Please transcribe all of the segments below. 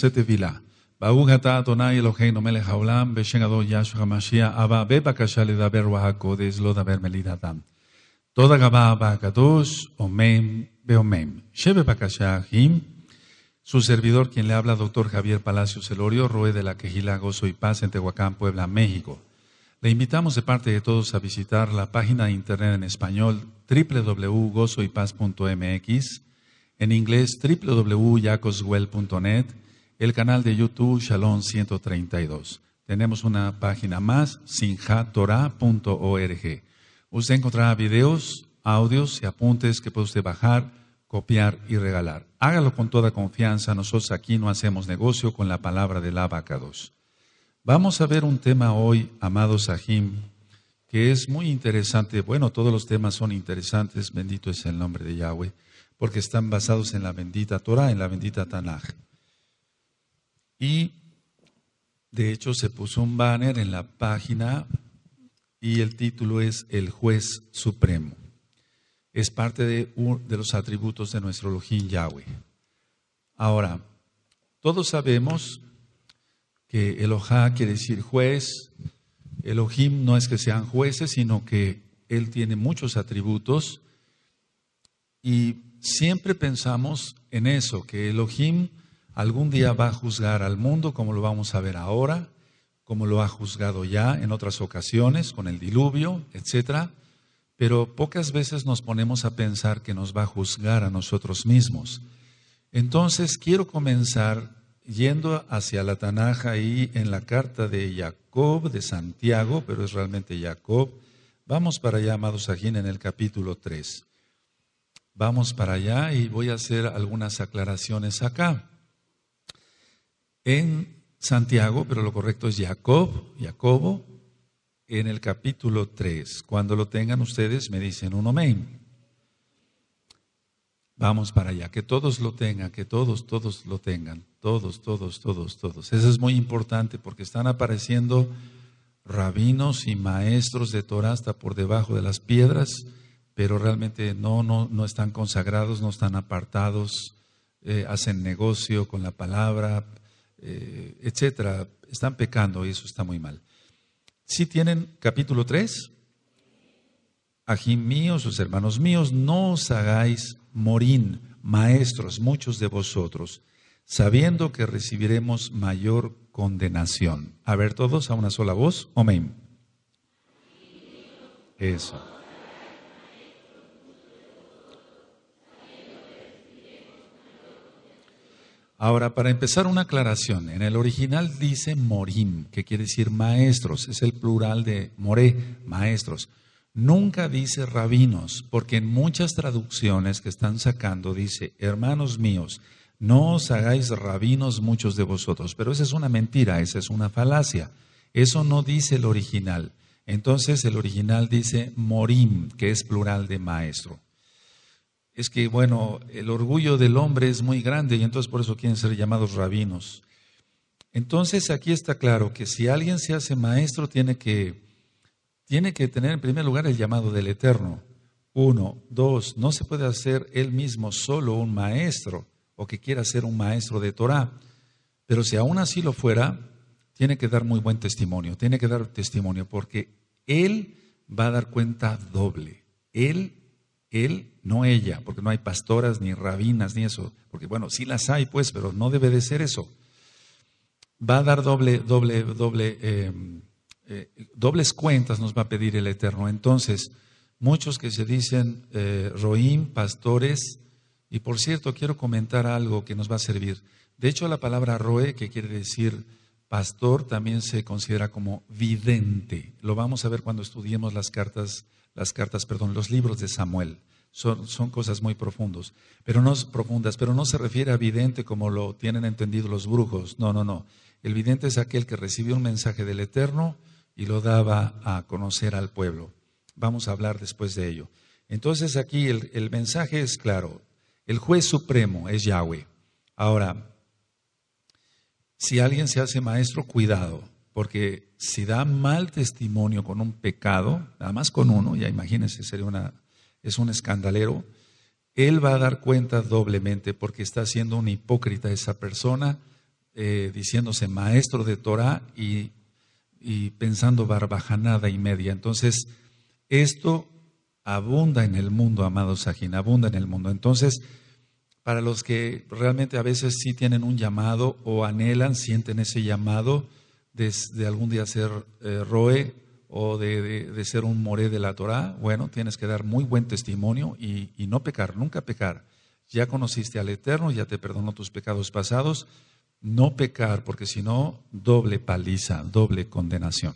Sete vila, ata ta tonai melech haolam, b'shem Adon Yahshua HaMashiach, Abba, bebakasha ledaber ruach ha'kodesh, bermelida daber melid adam. Toda gaba Abba omem ve'omem. Sheve bakasha Su servidor, quien le habla, doctor Javier Palacios Elorio, Roe de la Quejila, Gozo y Paz, en Tehuacán, Puebla, México. Le invitamos de parte de todos a visitar la página de internet en español www.gozoypaz.mx, en inglés www.yacoswell.net, el canal de YouTube Shalom 132. Tenemos una página más, sinjatora.org. Usted encontrará videos, audios y apuntes que puede usted bajar, copiar y regalar. Hágalo con toda confianza. Nosotros aquí no hacemos negocio con la palabra del abacados. Vamos a ver un tema hoy, amado Sahim, que es muy interesante. Bueno, todos los temas son interesantes, bendito es el nombre de Yahweh, porque están basados en la bendita Torah, en la bendita Tanaj. Y de hecho se puso un banner en la página y el título es El juez supremo. Es parte de, un, de los atributos de nuestro Elohim Yahweh. Ahora, todos sabemos que Elohá quiere decir juez. Elohim no es que sean jueces, sino que él tiene muchos atributos. Y siempre pensamos en eso, que Elohim algún día va a juzgar al mundo como lo vamos a ver ahora, como lo ha juzgado ya en otras ocasiones con el diluvio, etcétera, pero pocas veces nos ponemos a pensar que nos va a juzgar a nosotros mismos. Entonces quiero comenzar yendo hacia la Tanaja y en la carta de Jacob, de Santiago, pero es realmente Jacob. Vamos para allá, amados Sajín, en el capítulo 3. Vamos para allá y voy a hacer algunas aclaraciones acá en Santiago, pero lo correcto es Jacob, Jacobo, en el capítulo 3. Cuando lo tengan ustedes me dicen un amén. Vamos para allá, que todos lo tengan, que todos, todos lo tengan, todos, todos, todos, todos. Eso es muy importante porque están apareciendo rabinos y maestros de Torah hasta por debajo de las piedras, pero realmente no, no, no están consagrados, no están apartados, eh, hacen negocio con la palabra, eh, etcétera, están pecando y eso está muy mal. Si tienen capítulo 3, Ajín míos, sus hermanos míos, no os hagáis morín, maestros, muchos de vosotros, sabiendo que recibiremos mayor condenación. A ver todos a una sola voz, amén. Eso. Ahora, para empezar, una aclaración. En el original dice morim, que quiere decir maestros. Es el plural de moré, maestros. Nunca dice rabinos, porque en muchas traducciones que están sacando dice, hermanos míos, no os hagáis rabinos muchos de vosotros. Pero esa es una mentira, esa es una falacia. Eso no dice el original. Entonces el original dice morim, que es plural de maestro es que, bueno, el orgullo del hombre es muy grande y entonces por eso quieren ser llamados rabinos. Entonces aquí está claro que si alguien se hace maestro tiene que, tiene que tener en primer lugar el llamado del Eterno. Uno, dos, no se puede hacer él mismo solo un maestro o que quiera ser un maestro de Torah. Pero si aún así lo fuera, tiene que dar muy buen testimonio, tiene que dar testimonio porque él va a dar cuenta doble. Él él, no ella, porque no hay pastoras ni rabinas ni eso, porque bueno, sí las hay pues, pero no debe de ser eso. Va a dar doble, doble, doble, em, eh, dobles cuentas nos va a pedir el Eterno. Entonces, muchos que se dicen eh, pastores, y por cierto, quiero comentar algo que nos va a servir. De hecho, la palabra roe, que quiere decir pastor, también se considera como vidente. Lo vamos a ver cuando estudiemos las cartas las cartas, perdón, los libros de Samuel. Son, cosas muy profundos, pero no profundas, pero no se refiere a vidente como lo tienen entendido los brujos. No, no, no. El vidente es aquel que recibió un mensaje del Eterno y lo daba a conocer al pueblo. Vamos a hablar después de ello. Entonces aquí el, el mensaje es claro. El juez supremo es Yahweh. Ahora, si alguien se hace maestro, cuidado. Porque si da mal testimonio con un pecado, nada más con uno, ya imagínense, sería una, es un escandalero, él va a dar cuenta doblemente porque está siendo un hipócrita esa persona, eh, diciéndose maestro de Torah y, pensando barbajanada y media. Entonces, esto abunda en el mundo, amado Sajin, abunda en el mundo. Entonces, para los que realmente a veces sí tienen un llamado o anhelan, sienten ese llamado, de, algún día ser eh, roe o de, ser un moré de la Torá, bueno, tienes que dar muy buen testimonio y, y no pecar, nunca pecar. Ya conociste al Eterno, ya te perdonó tus pecados pasados. No pecar, porque si no, doble paliza, doble condenación.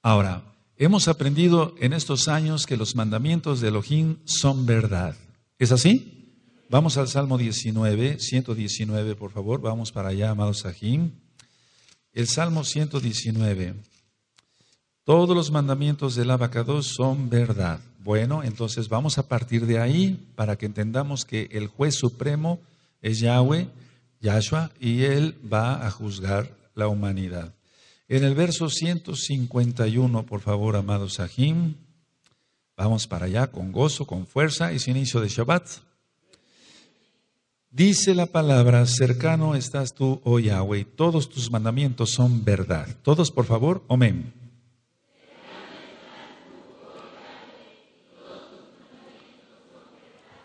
Ahora, hemos aprendido en estos años que los mandamientos de Elohim son verdad. ¿Es así? Vamos al Salmo 19, 119, por favor. Vamos para allá, amados Sahim. El Salmo 119. Todos los mandamientos del abacados son verdad. Bueno, entonces vamos a partir de ahí para que entendamos que el juez supremo es Yahweh, Yahshua, y él va a juzgar la humanidad. En el verso 151, por favor, amados Sahim, vamos para allá con gozo, con fuerza, sin inicio de Shabbat. Dice la palabra, cercano estás tú, oh Yahweh, todos tus mandamientos son verdad. Todos, por favor, amén.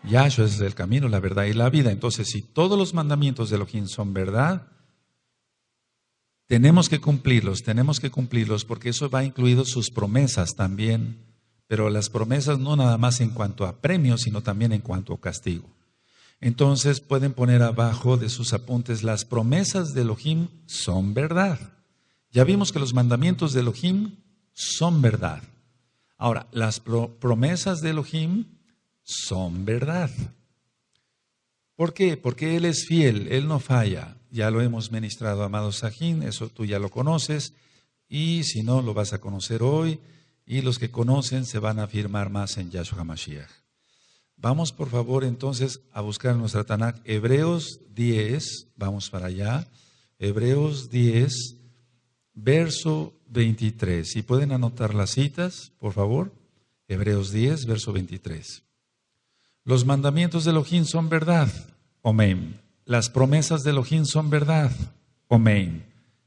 Yahshua es el camino, la verdad y la vida. Entonces, si todos los mandamientos de Elohim son verdad, tenemos que cumplirlos, tenemos que cumplirlos, porque eso va incluido sus promesas también. Pero las promesas no nada más en cuanto a premios, sino también en cuanto a castigo. Entonces pueden poner abajo de sus apuntes, las promesas de Elohim son verdad. Ya vimos que los mandamientos de Elohim son verdad. Ahora, las promesas de Elohim son verdad. ¿Por qué? Porque Él es fiel, Él no falla. Ya lo hemos ministrado, amado Sajín, eso tú ya lo conoces. Y si no, lo vas a conocer hoy. Y los que conocen se van a afirmar más en Yahshua Mashiach. Vamos por favor entonces a buscar en nuestra Tanakh Hebreos 10, vamos para allá, Hebreos 10, verso 23. Si pueden anotar las citas, por favor, Hebreos 10, verso 23. Los mandamientos de Elohim son verdad, amén. Las promesas de Elohim son verdad, amén.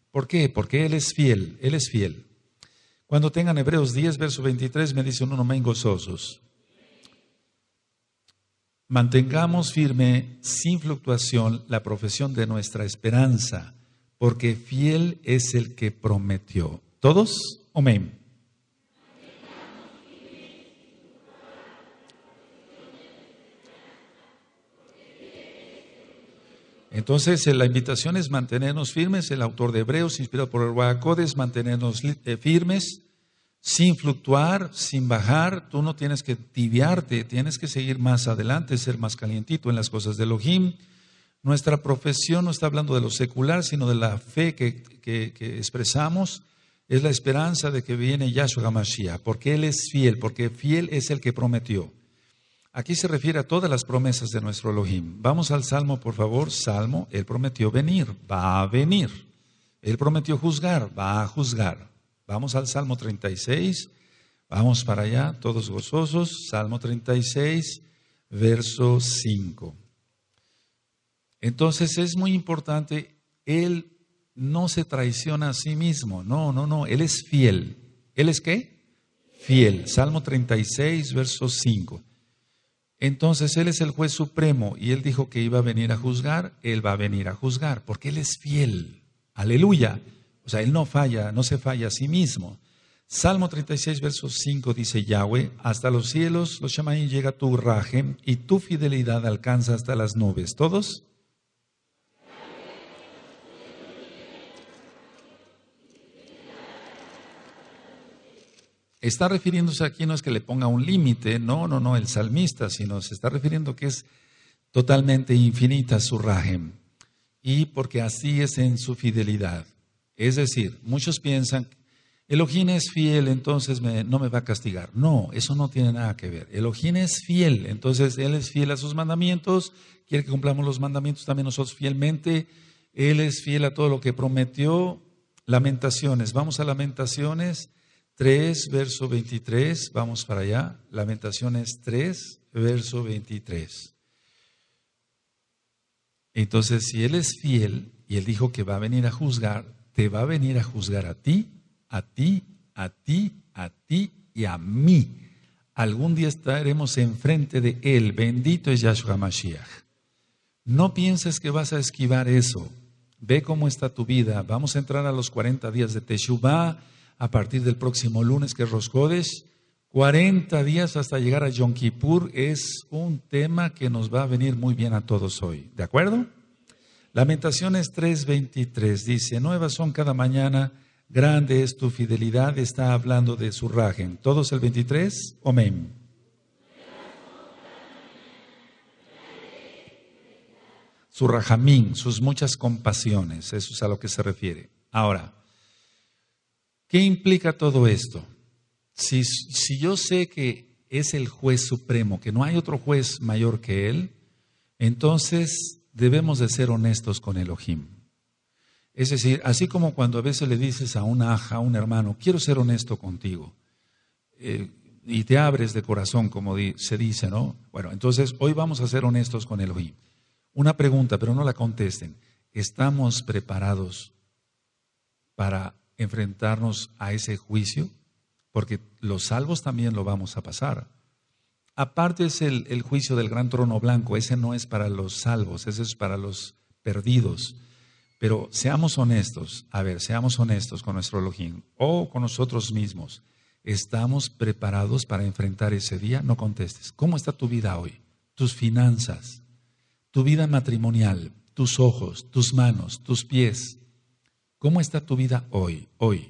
¿Por qué? Porque Él es fiel, Él es fiel. Cuando tengan Hebreos 10, verso 23, me dicen un amén gozosos. Mantengamos firme, sin fluctuación, la profesión de nuestra esperanza, porque fiel es el que prometió. ¿Todos? Amén. Entonces, eh, la invitación es mantenernos firmes. El autor de Hebreos, inspirado por el es mantenernos eh, firmes sin fluctuar, sin bajar, tú no tienes que tibiarte, tienes que seguir más adelante, ser más calientito en las cosas de Elohim. Nuestra profesión no está hablando de lo secular, sino de la fe que, expresamos. Es la esperanza de que viene Yahshua HaMashiach, porque Él es fiel, porque fiel es el que prometió. Aquí se refiere a todas las promesas de nuestro Elohim. Vamos al Salmo, por favor. Salmo, Él prometió venir, va a venir. Él prometió juzgar, va a juzgar. Vamos al Salmo 36. Vamos para allá, todos gozosos. Salmo 36, verso 5. Entonces es muy importante, Él no se traiciona a sí mismo. No, no, no, Él es fiel. ¿Él es qué? Fiel. Salmo 36, verso 5. Entonces Él es el juez supremo y Él dijo que iba a venir a juzgar, Él va a venir a juzgar, porque Él es fiel. Aleluya. O sea, Él no falla, no se falla a sí mismo. Salmo 36, verso 5 dice Yahweh, hasta los cielos, los y llega tu raje y tu fidelidad alcanza hasta las nubes. ¿Todos? Está refiriéndose aquí no es que le ponga un límite, no, no, no, el salmista, sino se está refiriendo que es totalmente infinita su rajem y porque así es en su fidelidad. Es decir, muchos piensan, Elohim es fiel, entonces no me va a castigar. No, eso no tiene nada que ver. Elohim es fiel, entonces Él es fiel a sus mandamientos, quiere que cumplamos los mandamientos también nosotros fielmente. Él es fiel a todo lo que prometió. Lamentaciones, vamos a Lamentaciones 3, verso 23, vamos para allá. Lamentaciones 3, verso 23. Entonces, si Él es fiel y Él dijo que va a venir a juzgar, te va a venir a juzgar a ti, a ti, a ti, a ti y a mí. Algún día estaremos enfrente de Él. Bendito es Yahshua Mashiach. No pienses que vas a esquivar eso. Ve cómo está tu vida. Vamos a entrar a los 40 días de Teshuvah a partir del próximo lunes, que es Roscodes. 40 días hasta llegar a Yom Kippur es un tema que nos va a venir muy bien a todos hoy. ¿De acuerdo? Lamentaciones 3:23 dice, nuevas son cada mañana, grande es tu fidelidad, está hablando de su rajen. Todos el 23, amén. Su rajamín, sus muchas compasiones, eso es a lo que se refiere. Ahora, ¿qué implica todo esto? Si, si yo sé que es el juez supremo, que no hay otro juez mayor que él, entonces debemos de ser honestos con Elohim. Es decir, así como cuando a veces le dices a un aja, a un hermano, quiero ser honesto contigo, eh, y te abres de corazón, como se dice, ¿no? Bueno, entonces hoy vamos a ser honestos con Elohim. Una pregunta, pero no la contesten. ¿Estamos preparados para enfrentarnos a ese juicio? Porque los salvos también lo vamos a pasar. Aparte es el, juicio del gran trono blanco, ese no es para los salvos, ese es para los perdidos. Pero seamos honestos, a ver, seamos honestos con nuestro Elohim o con nosotros mismos. ¿Estamos preparados para enfrentar ese día? No contestes. ¿Cómo está tu vida hoy? Tus finanzas, tu vida matrimonial, tus ojos, tus manos, tus pies. ¿Cómo está tu vida hoy? Hoy.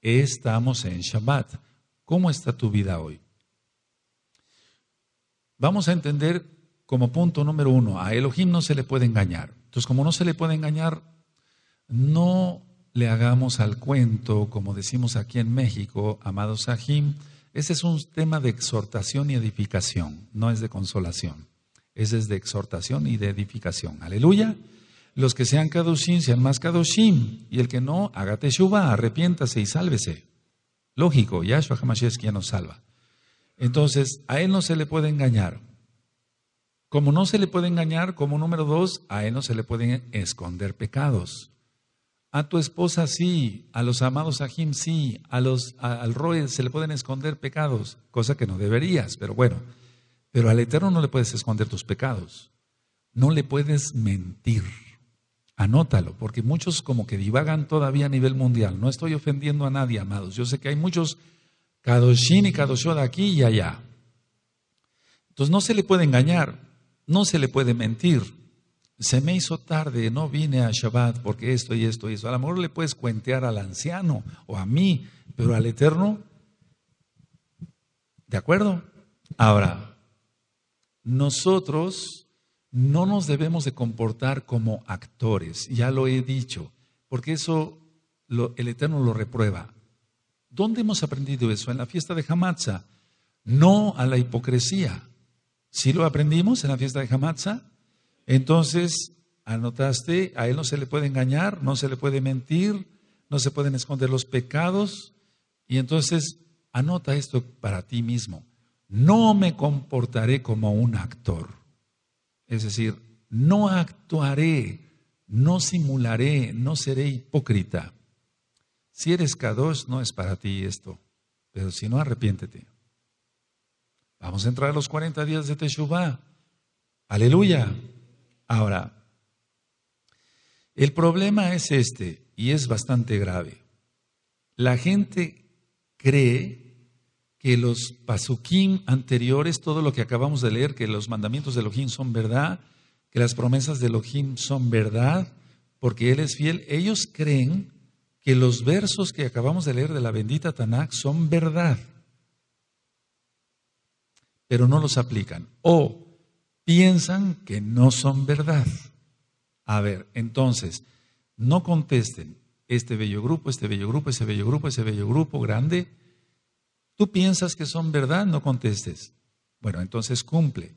Estamos en Shabbat. ¿Cómo está tu vida hoy? Vamos a entender como punto número uno, a Elohim no se le puede engañar. Entonces, como no se le puede engañar, no le hagamos al cuento, como decimos aquí en México, amados Sahim, ese es un tema de exhortación y edificación, no es de consolación. Ese es de exhortación y de edificación. Aleluya. Los que sean kadoshim, sean más kadoshim. Y el que no, hágate Shuba, arrepiéntase y sálvese. Lógico, Yahshua Hamashiach es quien nos salva. Entonces, a él no se le puede engañar. Como no se le puede engañar, como número dos, a él no se le pueden esconder pecados. A tu esposa sí, a los amados a Jim sí, a los, al Roy se le pueden esconder pecados, cosa que no deberías, pero bueno. Pero al Eterno no le puedes esconder tus pecados. No le puedes mentir. Anótalo, porque muchos como que divagan todavía a nivel mundial. No estoy ofendiendo a nadie, amados. Yo sé que hay muchos Kadoshin y aquí y allá. Entonces no se le puede engañar, no se le puede mentir. Se me hizo tarde, no vine a Shabbat porque esto y esto y eso. A lo mejor le puedes cuentear al anciano o a mí, pero al eterno, ¿de acuerdo? Ahora, nosotros no nos debemos de comportar como actores, ya lo he dicho, porque eso lo, el Eterno lo reprueba. ¿Dónde hemos aprendido eso? En la fiesta de Hamatza. No a la hipocresía. Si lo aprendimos en la fiesta de Hamatza, entonces anotaste, a él no se le puede engañar, no se le puede mentir, no se pueden esconder los pecados. Y entonces anota esto para ti mismo. No me comportaré como un actor. Es decir, no actuaré, no simularé, no seré hipócrita. Si eres Kadosh, no es para ti esto, pero si no, arrepiéntete. Vamos a entrar a los 40 días de Teshuvah. Aleluya. Ahora, el problema es este, y es bastante grave. La gente cree que los pasukim anteriores, todo lo que acabamos de leer, que los mandamientos de Elohim son verdad, que las promesas de Elohim son verdad, porque Él es fiel, ellos creen que los versos que acabamos de leer de la bendita Tanakh son verdad, pero no los aplican o piensan que no son verdad. A ver, entonces, no contesten este bello grupo, este bello grupo, ese bello grupo, ese bello grupo grande. Tú piensas que son verdad, no contestes. Bueno, entonces cumple.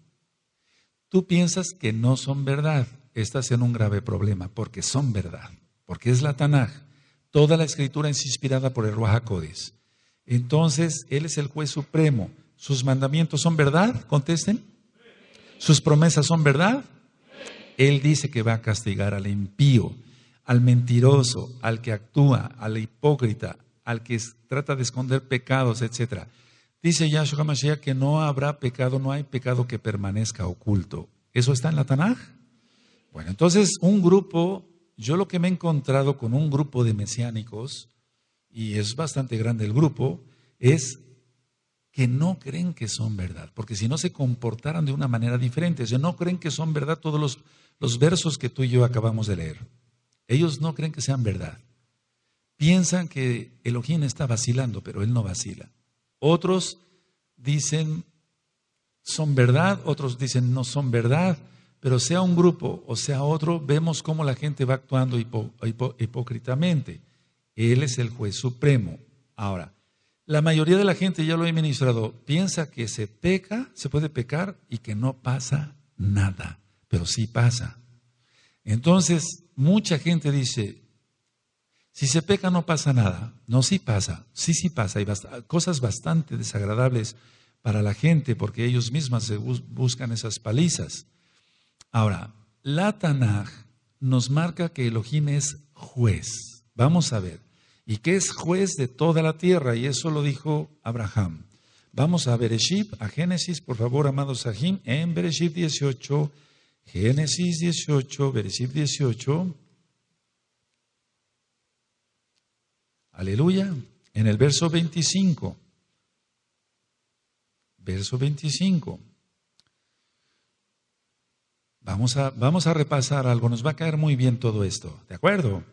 Tú piensas que no son verdad, estás en un grave problema porque son verdad, porque es la Tanakh. Toda la escritura es inspirada por el Ruach Entonces, Él es el juez supremo. ¿Sus mandamientos son verdad? Contesten. ¿Sus promesas son verdad? Él dice que va a castigar al impío, al mentiroso, al que actúa, al hipócrita, al que trata de esconder pecados, etc. Dice Yahshua Mashiach que no habrá pecado, no hay pecado que permanezca oculto. ¿Eso está en la Tanaj? Bueno, entonces un grupo yo lo que me he encontrado con un grupo de mesiánicos, y es bastante grande el grupo, es que no creen que son verdad, porque si no se comportaran de una manera diferente, o no creen que son verdad todos los, los versos que tú y yo acabamos de leer. Ellos no creen que sean verdad. Piensan que Elohim está vacilando, pero él no vacila. Otros dicen son verdad, otros dicen no son verdad, pero sea un grupo o sea otro, vemos cómo la gente va actuando hipócritamente. Él es el juez supremo. Ahora, la mayoría de la gente, ya lo he ministrado, piensa que se peca, se puede pecar y que no pasa nada, pero sí pasa. Entonces, mucha gente dice, si se peca no pasa nada. No, sí pasa, sí, sí pasa. Hay cosas bastante desagradables para la gente porque ellos mismas se buscan esas palizas. Ahora, la Tanaj nos marca que Elohim es juez. Vamos a ver. Y que es juez de toda la tierra, y eso lo dijo Abraham. Vamos a Bereshit, a Génesis, por favor, amados Sahim, en Bereshit 18, Génesis 18, Bereshit 18. Aleluya. En el verso 25. Verso 25. Vamos a, repasar algo, nos va a caer muy bien todo esto, ¿de acuerdo?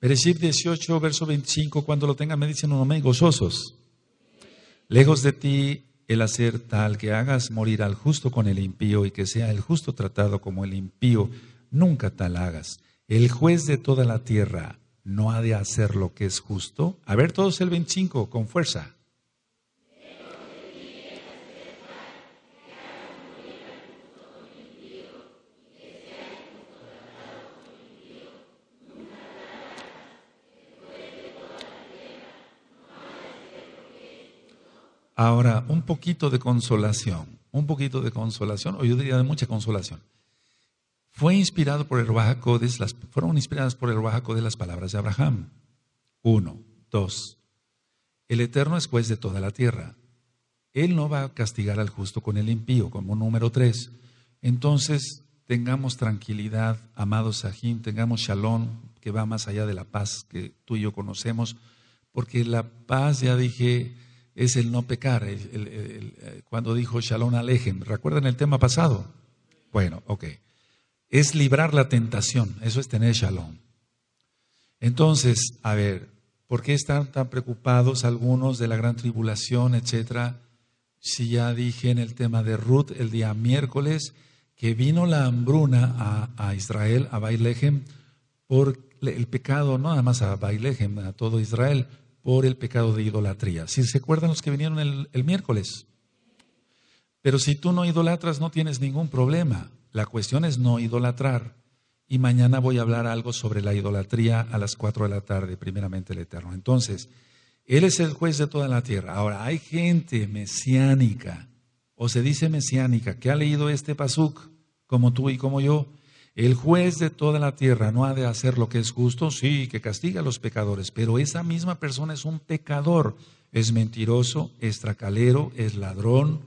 Pereshit 18, verso 25, cuando lo tengan me dicen, no me gozosos. Lejos de ti el hacer tal que hagas morir al justo con el impío y que sea el justo tratado como el impío, nunca tal hagas. El juez de toda la tierra no ha de hacer lo que es justo. A ver todos el 25, con fuerza. Ahora, un poquito de consolación, un poquito de consolación, o yo diría de mucha consolación. Fue inspirado por el Codes, las, fueron inspiradas por el de las palabras de Abraham. Uno, dos. El Eterno es juez de toda la tierra. Él no va a castigar al justo con el impío, como número tres. Entonces, tengamos tranquilidad, amados Sahim, tengamos shalom, que va más allá de la paz que tú y yo conocemos, porque la paz, ya dije, es el no pecar, eh, cuando dijo Shalom Alejem. ¿Recuerdan el tema pasado? Bueno, ok. Es librar la tentación, eso es tener Shalom. Entonces, a ver, ¿por qué están tan preocupados algunos de la gran tribulación, etcétera? Si ya dije en el tema de Ruth el día miércoles que vino la hambruna a, Israel, a Bailehem, por el pecado, no nada más a Bailehem, a todo Israel, por el pecado de idolatría. Si se acuerdan los que vinieron el, miércoles. Pero si tú no idolatras no tienes ningún problema. La cuestión es no idolatrar. Y mañana voy a hablar algo sobre la idolatría a las 4 de la tarde, primeramente el Eterno. Entonces, Él es el juez de toda la tierra. Ahora, hay gente mesiánica, o se dice mesiánica, que ha leído este pasuk, como tú y como yo, el juez de toda la tierra no ha de hacer lo que es justo, sí, que castiga a los pecadores, pero esa misma persona es un pecador, es mentiroso, es tracalero, es ladrón,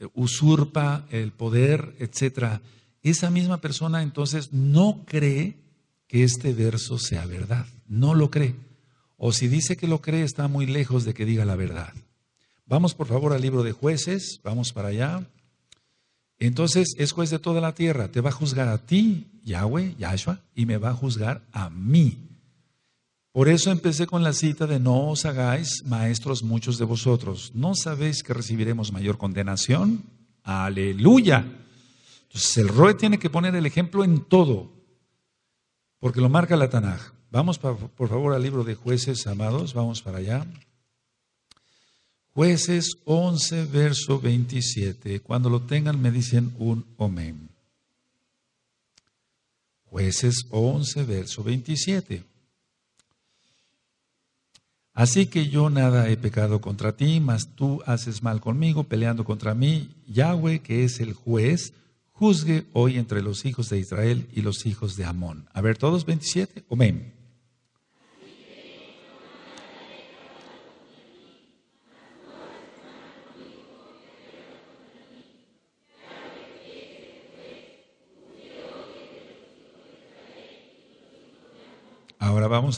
eh, usurpa el poder, etc. Esa misma persona entonces no cree que este verso sea verdad, no lo cree. O si dice que lo cree, está muy lejos de que diga la verdad. Vamos por favor al libro de jueces, vamos para allá. Entonces es juez de toda la tierra, te va a juzgar a ti, Yahweh, Yahshua, y me va a juzgar a mí. Por eso empecé con la cita de no os hagáis maestros muchos de vosotros. ¿No sabéis que recibiremos mayor condenación? Aleluya. Entonces el Roe tiene que poner el ejemplo en todo, porque lo marca la Tanaj. Vamos por favor al libro de jueces, amados, vamos para allá. Jueces 11, verso 27. Cuando lo tengan me dicen un amén. Jueces 11, verso 27. Así que yo nada he pecado contra ti, mas tú haces mal conmigo, peleando contra mí. Yahweh, que es el juez, juzgue hoy entre los hijos de Israel y los hijos de Amón. A ver, todos 27. Amén.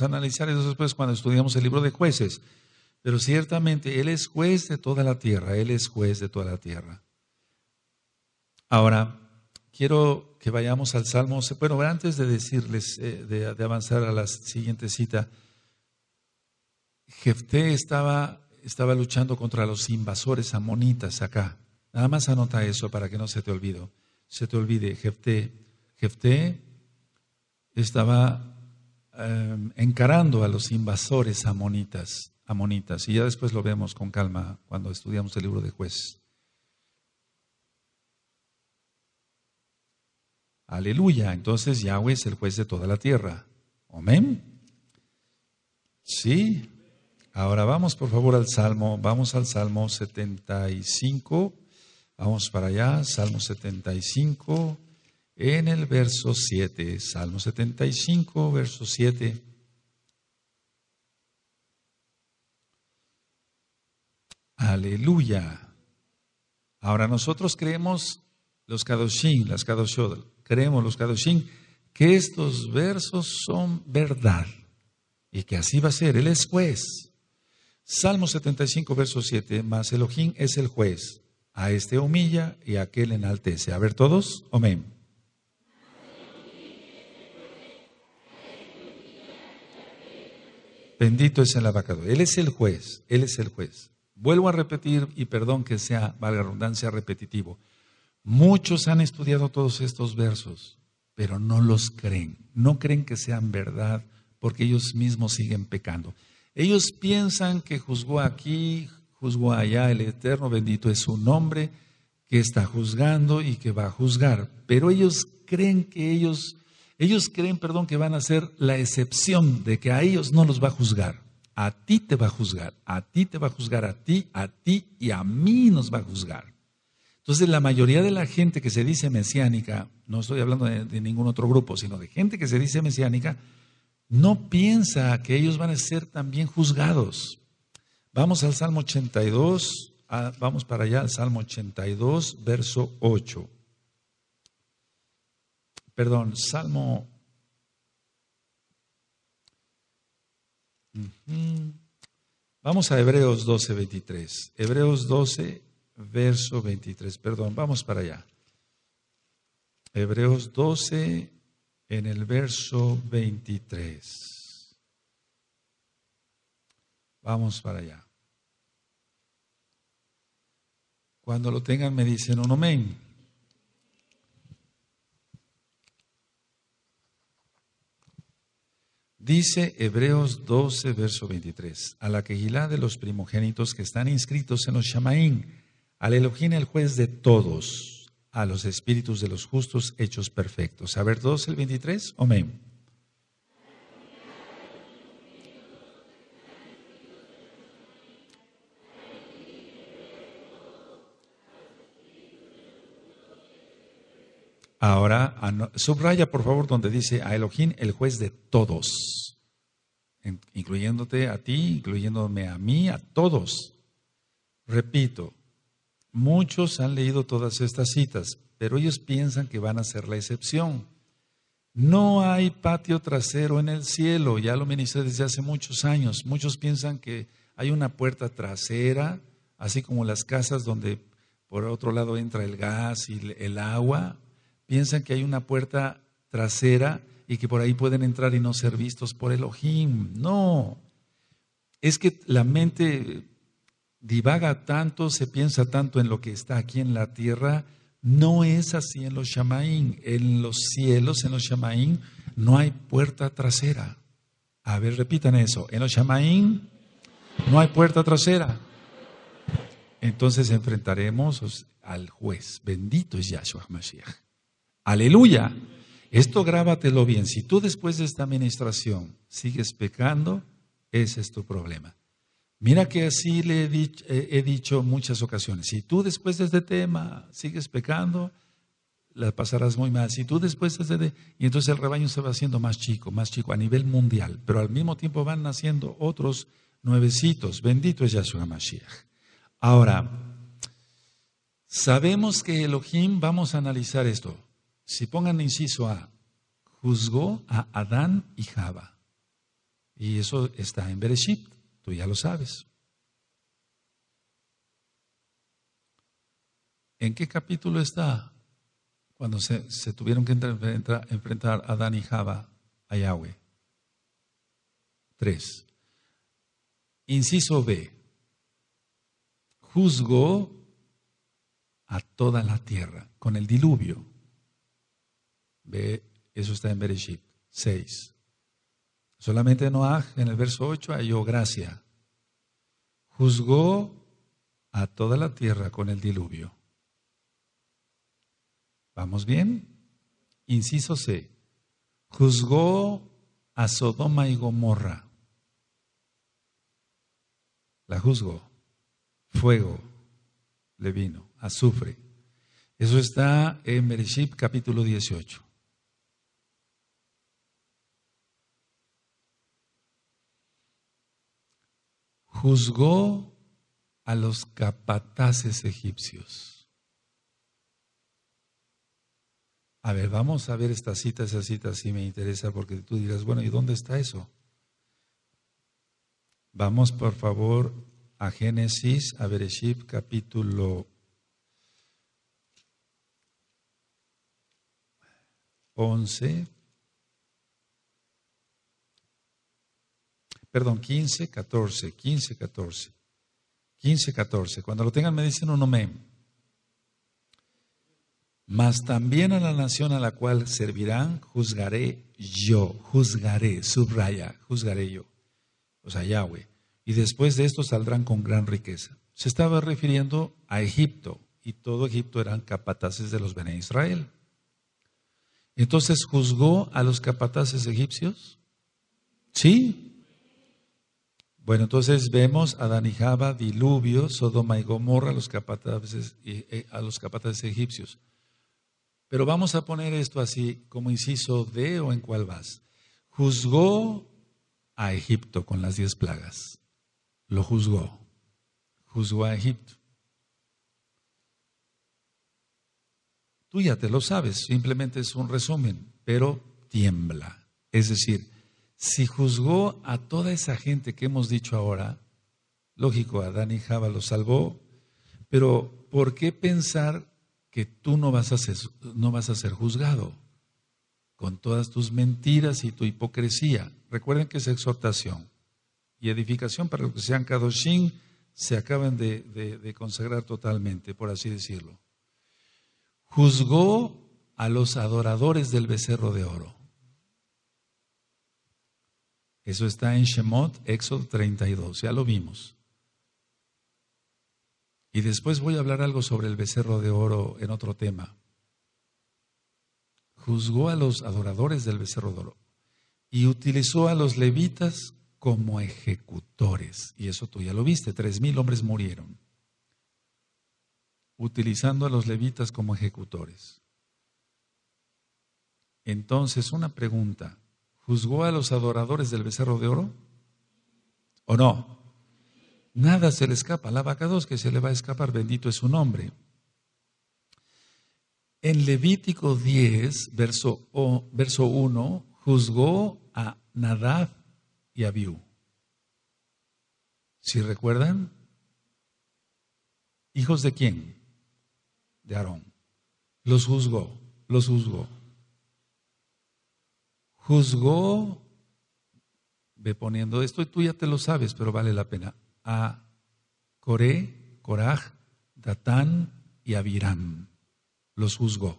analizar eso después cuando estudiamos el libro de jueces. Pero ciertamente Él es juez de toda la tierra, Él es juez de toda la tierra. Ahora, quiero que vayamos al Salmo, bueno, antes de decirles, eh, de, avanzar a la siguiente cita, Jefté estaba, estaba luchando contra los invasores amonitas acá. Nada más anota eso para que no se te olvide. Se te olvide, Jefté. Jefté estaba Em, encarando a los invasores amonitas, amonitas. Y ya después lo vemos con calma cuando estudiamos el libro de juez. Aleluya. Entonces Yahweh es el juez de toda la tierra. Amén. Sí. Ahora vamos por favor al Salmo. Vamos al Salmo 75. Vamos para allá. Salmo 75 en el verso 7, Salmo 75, verso 7. Aleluya. Ahora nosotros creemos los Kadoshim, las kadoshod, creemos los Kadoshim, que estos versos son verdad y que así va a ser. Él es juez. Salmo 75, verso 7, más Elohim es el juez. A este humilla y a aquel enaltece. A ver todos, amén. Bendito es el abacador. Él es el juez, Él es el juez. Vuelvo a repetir, y perdón que sea, valga redundancia, repetitivo. Muchos han estudiado todos estos versos, pero no los creen. No creen que sean verdad porque ellos mismos siguen pecando. Ellos piensan que juzgó aquí, juzgó allá, el Eterno, bendito es su nombre, que está juzgando y que va a juzgar. Pero ellos creen que ellos ellos creen, perdón, que van a ser la excepción de que a ellos no los va a juzgar. A ti te va a juzgar, a ti te va a juzgar, a ti, a ti y a mí nos va a juzgar. Entonces la mayoría de la gente que se dice mesiánica, no estoy hablando de, ningún otro grupo, sino de gente que se dice mesiánica, no piensa que ellos van a ser también juzgados. Vamos al Salmo 82, ah, vamos para allá al Salmo 82, verso 8 perdón, Salmo... Vamos a Hebreos 12, 23. Hebreos 12, verso 23. Perdón, vamos para allá. Hebreos 12, en el verso 23. Vamos para allá. Cuando lo tengan me dicen un amén. Dice Hebreos 12, verso 23, a la quejilá de los primogénitos que están inscritos en los Shamaín, al Elohim el juez de todos, a los espíritus de los justos hechos perfectos. A ver, 12, el 23, amén. Ahora, subraya por favor donde dice a Elohim, el juez de todos, incluyéndote a ti, incluyéndome a mí, a todos. Repito, muchos han leído todas estas citas, pero ellos piensan que van a ser la excepción. No hay patio trasero en el cielo, ya lo ministré desde hace muchos años. Muchos piensan que hay una puerta trasera, así como las casas donde por otro lado entra el gas y el agua piensan que hay una puerta trasera y que por ahí pueden entrar y no ser vistos por el Elohim. No, es que la mente divaga tanto, se piensa tanto en lo que está aquí en la tierra. No es así en los Shamaín. En los cielos, en los Shamaín, no hay puerta trasera. A ver, repitan eso. En los Shamaín no hay puerta trasera. Entonces enfrentaremos al juez. Bendito es Yahshua Mashiach. Aleluya. Esto grábatelo bien. Si tú después de esta administración sigues pecando, ese es tu problema. Mira que así le he eh, dicho, muchas ocasiones. Si tú después de este tema sigues pecando, la pasarás muy mal. Si tú después este de... Y entonces el rebaño se va haciendo más chico, más chico a nivel mundial, pero al mismo tiempo van naciendo otros nuevecitos. Bendito es Yahshua Mashiach. Ahora, sabemos que Elohim, vamos a analizar esto, si pongan inciso A, juzgó a Adán y Java. Y eso está en Bereshit, tú ya lo sabes. ¿En qué capítulo está cuando se, tuvieron que enfrentar, Adán y Java a Yahweh? Tres. Inciso B. Juzgó a toda la tierra con el diluvio eso está en Bereshit 6. Solamente Noah en el verso 8, halló gracia. Juzgó a toda la tierra con el diluvio. ¿Vamos bien? Inciso C. Juzgó a Sodoma y Gomorra. La juzgó. Fuego le vino, azufre. Eso está en Bereshit capítulo 18. juzgó a los capataces egipcios. A ver, vamos a ver esta cita, esa cita sí me interesa porque tú dirás, bueno, ¿y dónde está eso? Vamos por favor a Génesis, a Bereshit, capítulo 11. perdón, 15, 14, 15, 14, 15, 14. Cuando lo tengan me dicen un amén. Mas también a la nación a la cual servirán, juzgaré yo, juzgaré, subraya, juzgaré yo, o sea, Yahweh. Y después de esto saldrán con gran riqueza. Se estaba refiriendo a Egipto, y todo Egipto eran capataces de los Bene Israel. Entonces juzgó a los capataces egipcios. Sí, bueno, entonces vemos a Danijaba, diluvio, Sodoma y Gomorra, eh, a los capataces, egipcios. Pero vamos a poner esto así como inciso D o en cuál vas. Juzgó a Egipto con las diez plagas. Lo juzgó. Juzgó a Egipto. Tú ya te lo sabes, simplemente es un resumen, pero tiembla. Es decir, si juzgó a toda esa gente que hemos dicho ahora, lógico, Adán y Java lo salvó, pero ¿por qué pensar que tú no vas a ser, no vas a ser juzgado con todas tus mentiras y tu hipocresía? Recuerden que es exhortación y edificación para los que sean Kadoshim se acaban de consagrar totalmente, por así decirlo. Juzgó a los adoradores del becerro de oro. Eso está en Shemot, Éxodo 32, ya lo vimos. Y después voy a hablar algo sobre el becerro de oro en otro tema. Juzgó a los adoradores del becerro de oro y utilizó a los levitas como ejecutores. Y eso tú ya lo viste, tres mil hombres murieron utilizando a los levitas como ejecutores. Entonces, una pregunta juzgó a los adoradores del becerro de oro? ¿O no? Nada se le escapa, la vaca 2 que se le va a escapar, bendito es su nombre. En Levítico 10, verso, o, verso 1, juzgó a Nadab y Abiú. Si recuerdan, hijos de quién? De Aarón. Los juzgó, los juzgó juzgó, ve poniendo esto y tú ya te lo sabes, pero vale la pena, a Coré, Coraj, Datán y Abiram. Los juzgó.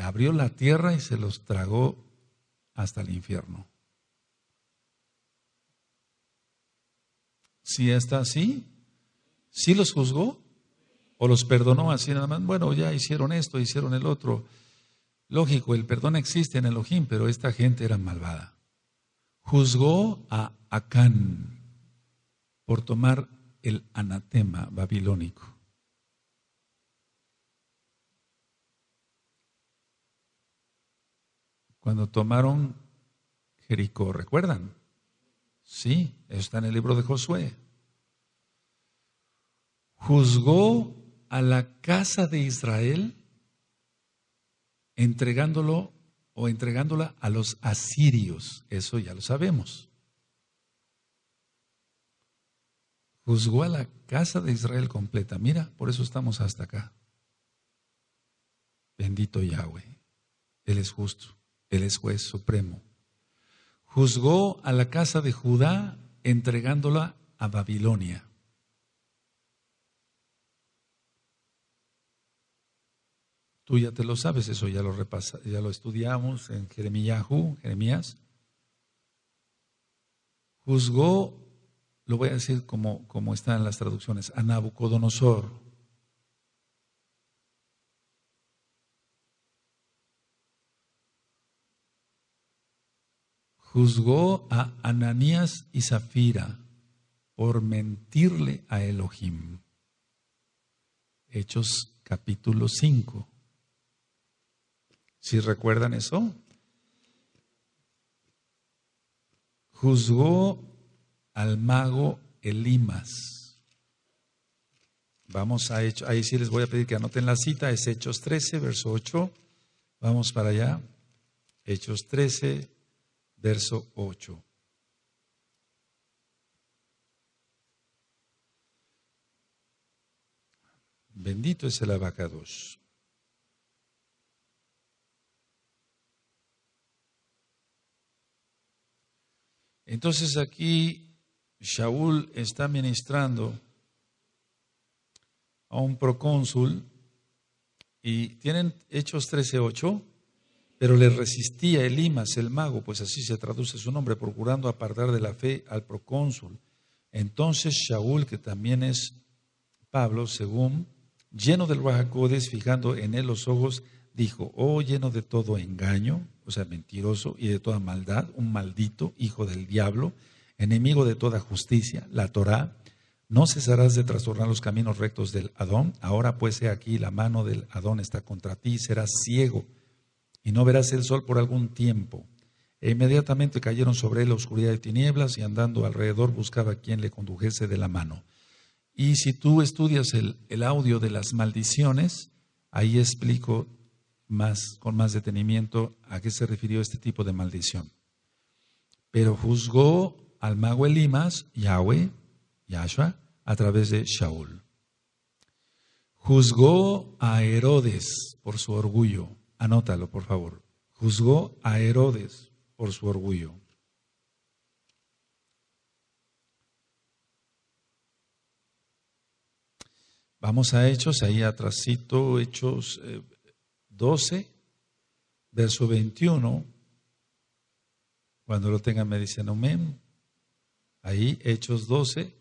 Abrió la tierra y se los tragó hasta el infierno. Si ¿Sí está así, si ¿Sí los juzgó o los perdonó así nada más, bueno, ya hicieron esto, hicieron el otro. Lógico, el perdón existe en Elohim, pero esta gente era malvada. Juzgó a Acán por tomar el anatema babilónico. Cuando tomaron Jericó, ¿recuerdan? Sí, está en el libro de Josué. Juzgó a la casa de Israel entregándolo o entregándola a los asirios. Eso ya lo sabemos. Juzgó a la casa de Israel completa. Mira, por eso estamos hasta acá. Bendito Yahweh. Él es justo. Él es juez supremo. Juzgó a la casa de Judá entregándola a Babilonia. Tú ya te lo sabes, eso ya lo repasa, ya lo estudiamos en Jeremías. Juzgó, lo voy a decir como, como está en las traducciones, a Nabucodonosor. Juzgó a Ananías y Zafira por mentirle a Elohim. Hechos capítulo 5. ¿Sí recuerdan eso? Juzgó al mago Elimas. Vamos a Hechos, ahí sí les voy a pedir que anoten la cita, es Hechos 13, verso 8. Vamos para allá. Hechos 13, verso 8. Bendito es el abacados. Entonces aquí Shaul está ministrando a un procónsul y tienen Hechos 13:8, pero le resistía Elimas, el mago, pues así se traduce su nombre, procurando apartar de la fe al procónsul. Entonces Shaul, que también es Pablo, según lleno del Rajacodes, fijando en él los ojos, dijo: Oh, lleno de todo engaño sea, mentiroso y de toda maldad, un maldito, hijo del diablo, enemigo de toda justicia, la Torá, no cesarás de trastornar los caminos rectos del Adón, ahora pues he aquí, la mano del Adón está contra ti, serás ciego y no verás el sol por algún tiempo. E inmediatamente cayeron sobre él la oscuridad de tinieblas y andando alrededor buscaba quien le condujese de la mano. Y si tú estudias el, el audio de las maldiciones, ahí explico con más detenimiento a qué se refirió este tipo de maldición. Pero juzgó al mago Elimas, Yahweh, Yahshua, a través de Shaul. Juzgó a Herodes por su orgullo. Anótalo, por favor. Juzgó a Herodes por su orgullo. Vamos a Hechos, ahí atrasito, Hechos, eh, 12, verso 21. Cuando lo tengan me dicen amén. Ahí, Hechos 12.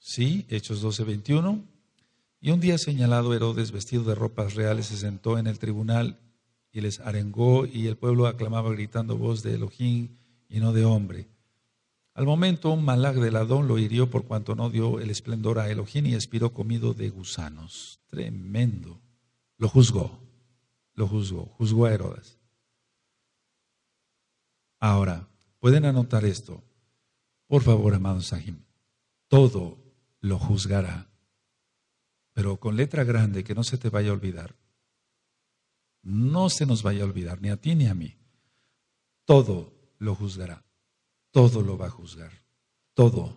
Sí, Hechos 12, 21. Y un día señalado Herodes, vestido de ropas reales, se sentó en el tribunal y les arengó y el pueblo aclamaba gritando voz de Elohim y no de hombre. Al momento un malag del Adón lo hirió por cuanto no dio el esplendor a Elohim y expiró comido de gusanos. Tremendo. Lo juzgó, lo juzgó, juzgó a Herodes. Ahora, pueden anotar esto. Por favor, amado Sahim, todo lo juzgará, pero con letra grande que no se te vaya a olvidar. No se nos vaya a olvidar, ni a ti ni a mí. Todo lo juzgará, todo lo va a juzgar, todo.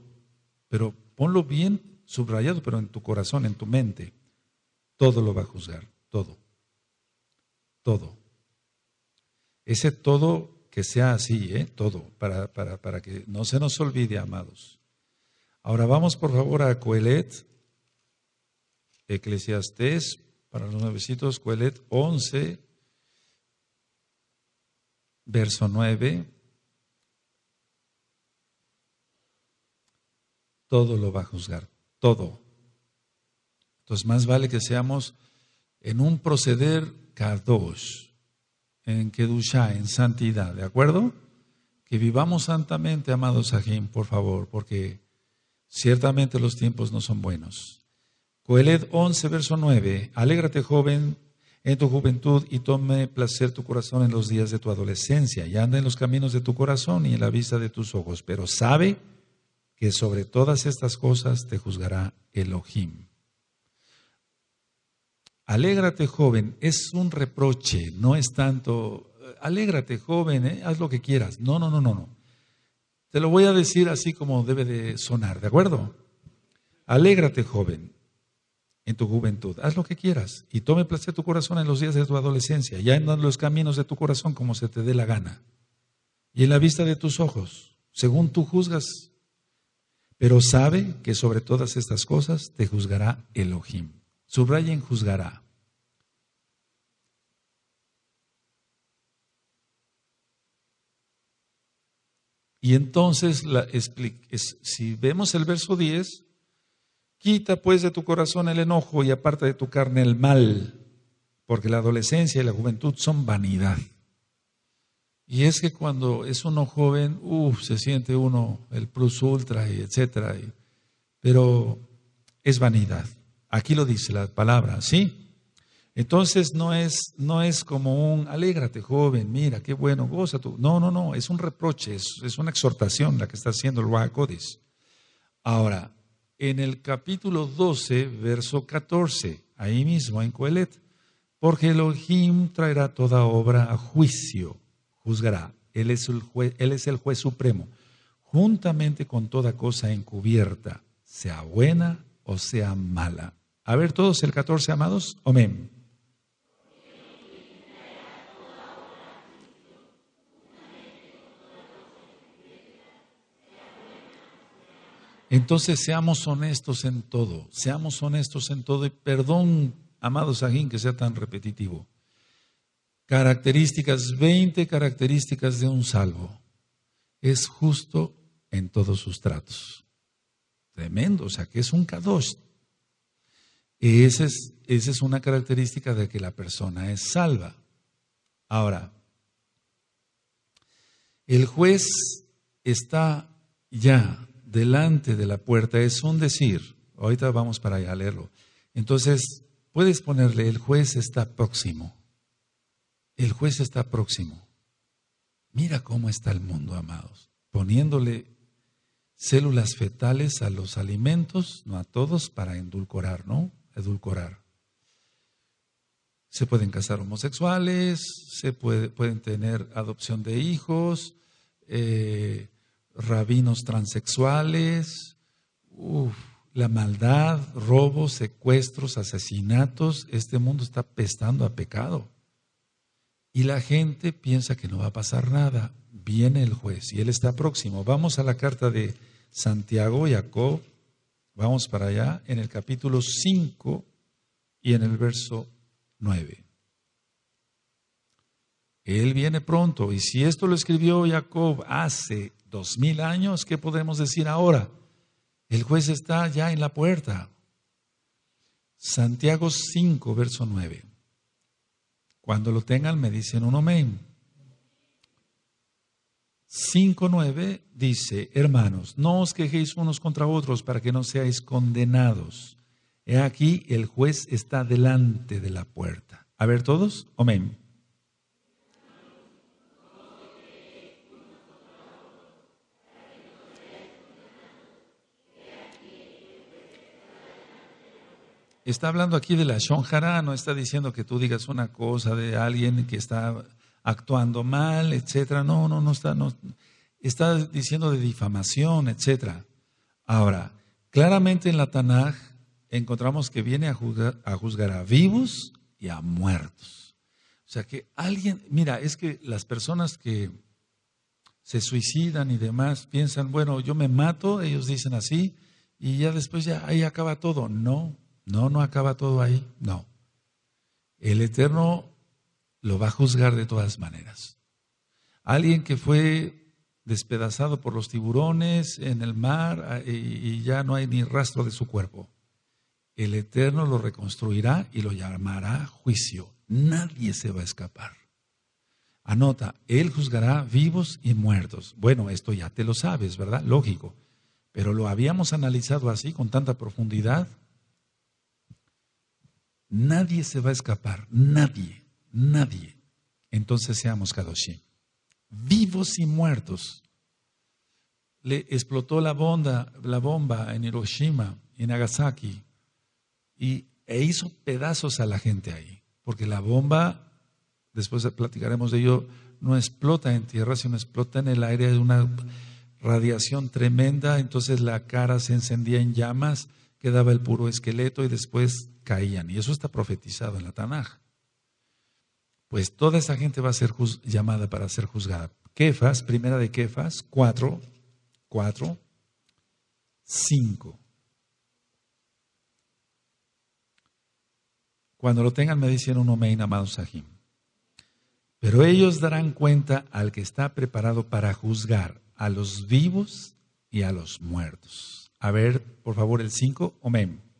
Pero ponlo bien subrayado, pero en tu corazón, en tu mente, todo lo va a juzgar todo, todo. Ese todo que sea así, ¿eh? todo, para, para, que no se nos olvide, amados. Ahora vamos por favor a Coelet, Eclesiastés, para los nuevecitos, Coelet 11, verso 9. Todo lo va a juzgar, todo. Entonces más vale que seamos en un proceder kadosh, en kedushá, en santidad, ¿de acuerdo? Que vivamos santamente, amados Sahim, por favor, porque ciertamente los tiempos no son buenos. Coeled 11, verso 9. Alégrate, joven, en tu juventud y tome placer tu corazón en los días de tu adolescencia y anda en los caminos de tu corazón y en la vista de tus ojos, pero sabe que sobre todas estas cosas te juzgará Elohim. Alégrate joven, es un reproche, no es tanto, eh, alégrate joven, eh, haz lo que quieras. No, no, no, no, no. Te lo voy a decir así como debe de sonar, ¿de acuerdo? Alégrate joven en tu juventud, haz lo que quieras y tome placer tu corazón en los días de tu adolescencia, ya en los caminos de tu corazón como se te dé la gana y en la vista de tus ojos, según tú juzgas. Pero sabe que sobre todas estas cosas te juzgará Elohim. Subrayen juzgará. Y entonces, la, si vemos el verso 10, quita pues de tu corazón el enojo y aparta de tu carne el mal, porque la adolescencia y la juventud son vanidad. Y es que cuando es uno joven, uff, se siente uno el plus ultra y etcétera, pero es vanidad. Aquí lo dice la palabra, ¿sí? Entonces no es, como un alégrate, joven, mira, qué bueno, goza tú. No, no, no, es un reproche, es, una exhortación la que está haciendo el Wahakodis. Ahora, en el capítulo 12, verso 14, ahí mismo en Coelet, porque Elohim traerá toda obra a juicio, juzgará. él es el juez supremo, juntamente con toda cosa encubierta, sea buena o sea mala. A ver todos el 14, amados. Amén. Entonces seamos honestos en todo, seamos honestos en todo y perdón, amados Sajín, que sea tan repetitivo. Características, 20 características de un salvo. Es justo en todos sus tratos. Tremendo, o sea que es un kadosh, esa es, esa es una característica de que la persona es salva. Ahora, el juez está ya delante de la puerta, es un decir. Ahorita vamos para allá a leerlo. Entonces, puedes ponerle, el juez está próximo. El juez está próximo. Mira cómo está el mundo, amados. Poniéndole células fetales a los alimentos, no a todos, para endulcorar, ¿no? edulcorar. Se pueden casar homosexuales, se pueden tener adopción de hijos, eh, rabinos transexuales, la maldad, robos, secuestros, asesinatos. Este mundo está pestando a pecado. Y la gente piensa que no va a pasar nada. Viene el juez y él está próximo. Vamos a la carta de Santiago, Jacob, Vamos para allá en el capítulo 5 y en el verso 9. Él viene pronto y si esto lo escribió Jacob hace dos mil años, ¿qué podemos decir ahora? El juez está ya en la puerta. Santiago 5, verso 9. Cuando lo tengan me dicen un amén. 5.9 dice, hermanos, no os quejéis unos contra otros para que no seáis condenados. He aquí, el juez está delante de la puerta. A ver todos, amén. Está hablando aquí de la shonjara, no está diciendo que tú digas una cosa de alguien que está actuando mal, etcétera. No, no, no está, no, está diciendo de difamación, etcétera. Ahora, claramente en la Tanaj encontramos que viene a juzgar, a juzgar a vivos y a muertos. O sea que alguien, mira, es que las personas que se suicidan y demás piensan, bueno, yo me mato, ellos dicen así, y ya después ya ahí acaba todo. No, no, no acaba todo ahí, no. El Eterno lo va a juzgar de todas maneras. Alguien que fue despedazado por los tiburones en el mar ah, y ya no hay ni rastro de su cuerpo. El Eterno lo reconstruirá y lo llamará juicio. Nadie se va a escapar. Anota, Él juzgará vivos y muertos. Bueno, esto ya te lo sabes, ¿verdad? Lógico. Pero lo habíamos analizado así con tanta profundidad. Nadie se va a escapar, nadie nadie. Entonces seamos Kadoshim. Vivos y muertos. Le explotó la, bomba en Hiroshima, en Nagasaki, y, e hizo pedazos a la gente ahí. Porque la bomba, después platicaremos de ello, no explota en tierra, sino explota en el aire. Es una radiación tremenda, entonces la cara se encendía en llamas, quedaba el puro esqueleto y después caían. Y eso está profetizado en la Tanaj pues toda esa gente va a ser llamada para ser juzgada. Kefas, primera de Kefas, 4, 4, 5. Cuando lo tengan me dicen un omein, amado Sahim. Pero ellos darán cuenta al que está preparado para juzgar a los vivos y a los muertos. A ver, por favor, el 5, omen.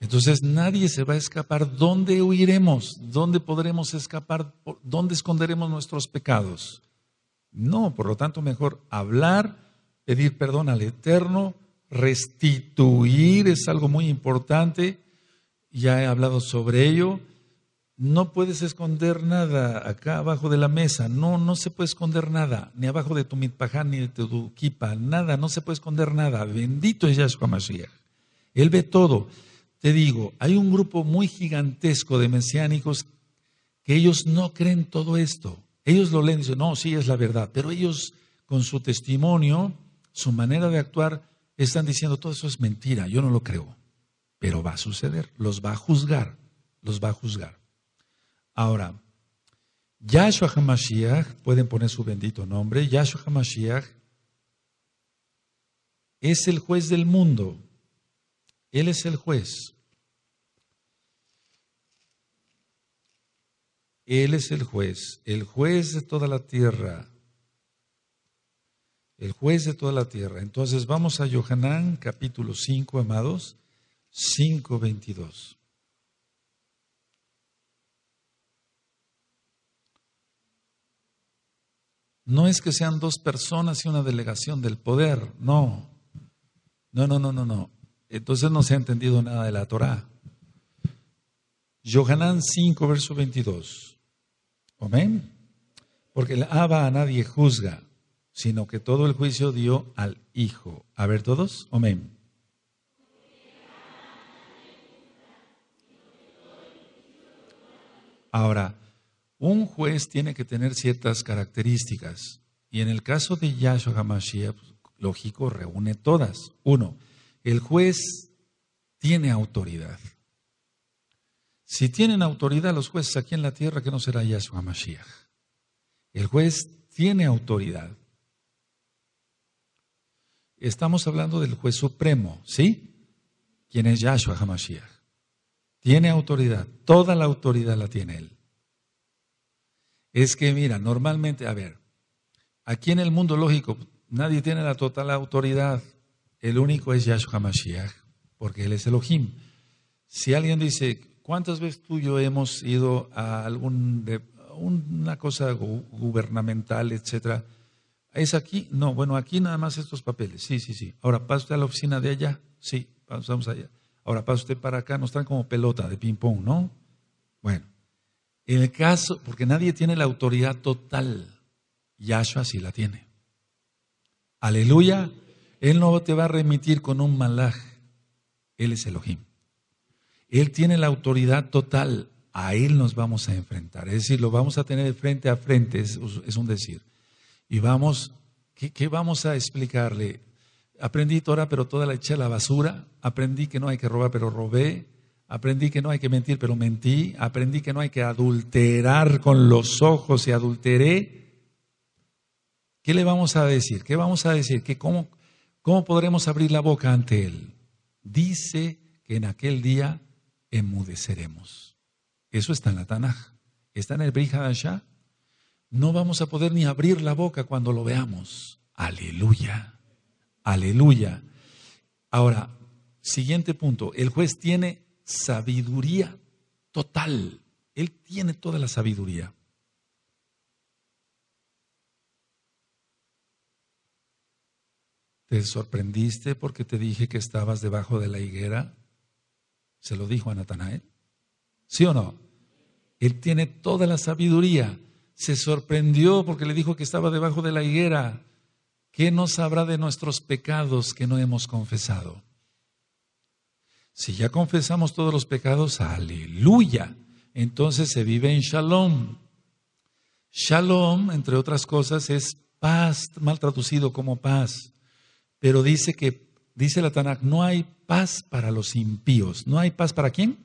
Entonces nadie se va a escapar. ¿Dónde huiremos? ¿Dónde podremos escapar? ¿Dónde esconderemos nuestros pecados? No, por lo tanto, mejor hablar, pedir perdón al Eterno, restituir es algo muy importante. Ya he hablado sobre ello. No puedes esconder nada acá abajo de la mesa. No, no se puede esconder nada. Ni abajo de tu mitpajá, ni de tu kipa. Nada, no se puede esconder nada. Bendito es Yahshua Mashiach. Él ve todo. Te digo, hay un grupo muy gigantesco de mesiánicos que ellos no creen todo esto. Ellos lo leen y dicen, no, sí es la verdad, pero ellos con su testimonio, su manera de actuar, están diciendo, todo eso es mentira, yo no lo creo, pero va a suceder, los va a juzgar, los va a juzgar. Ahora, Yahshua HaMashiach, pueden poner su bendito nombre, Yahshua HaMashiach es el juez del mundo. Él es el juez. Él es el juez, el juez de toda la tierra. El juez de toda la tierra. Entonces vamos a Johanán capítulo 5, amados, 5, 22. no es que sean dos personas y una delegación del poder, no. No, no, no, no, no entonces no se ha entendido nada de la Torá. Yohanan 5, verso 22. Amén. Porque el Abba a nadie juzga, sino que todo el juicio dio al Hijo. A ver todos. Amén. Ahora, un juez tiene que tener ciertas características. Y en el caso de Yahshua HaMashiach, lógico, reúne todas. Uno, el juez tiene autoridad. Si tienen autoridad los jueces aquí en la tierra, ¿qué no será Yahshua HaMashiach? El juez tiene autoridad. Estamos hablando del juez supremo, ¿sí? Quien es Yahshua Hamashiach. Tiene autoridad, toda la autoridad la tiene él. Es que, mira, normalmente, a ver, aquí en el mundo lógico, nadie tiene la total autoridad. El único es Yahshua Mashiach, porque Él es Elohim. Si alguien dice, ¿cuántas veces tú y yo hemos ido a algún de, una cosa gubernamental, etcétera? ¿Es aquí? No, bueno, aquí nada más estos papeles. Sí, sí, sí. Ahora pasa usted a la oficina de allá. Sí, pasamos allá. Ahora pasa usted para acá. Nos traen como pelota de ping-pong, ¿no? Bueno, en el caso, porque nadie tiene la autoridad total. Yahshua sí la tiene. Aleluya. Él no te va a remitir con un malaj. Él es Elohim. Él tiene la autoridad total. A Él nos vamos a enfrentar. Es decir, lo vamos a tener de frente a frente, es, un decir. Y vamos, ¿qué, vamos a explicarle? Aprendí Torah, pero toda la eché a la basura. Aprendí que no hay que robar, pero robé. Aprendí que no hay que mentir, pero mentí. Aprendí que no hay que adulterar con los ojos y adulteré. ¿Qué le vamos a decir? ¿Qué vamos a decir? ¿Qué, cómo, ¿Cómo podremos abrir la boca ante Él? Dice que en aquel día enmudeceremos. Eso está en la Tanaj, está en el Brihadashah. No vamos a poder ni abrir la boca cuando lo veamos. Aleluya, aleluya. Ahora, siguiente punto, el juez tiene sabiduría total. Él tiene toda la sabiduría. ¿Te sorprendiste porque te dije que estabas debajo de la higuera? Se lo dijo a Natanael. ¿Sí o no? Él tiene toda la sabiduría. Se sorprendió porque le dijo que estaba debajo de la higuera. ¿Qué no sabrá de nuestros pecados que no hemos confesado? Si ya confesamos todos los pecados, aleluya. Entonces se vive en shalom. Shalom, entre otras cosas, es paz, mal traducido como paz pero dice que, dice la Tanakh, no hay paz para los impíos. ¿No hay paz para quién?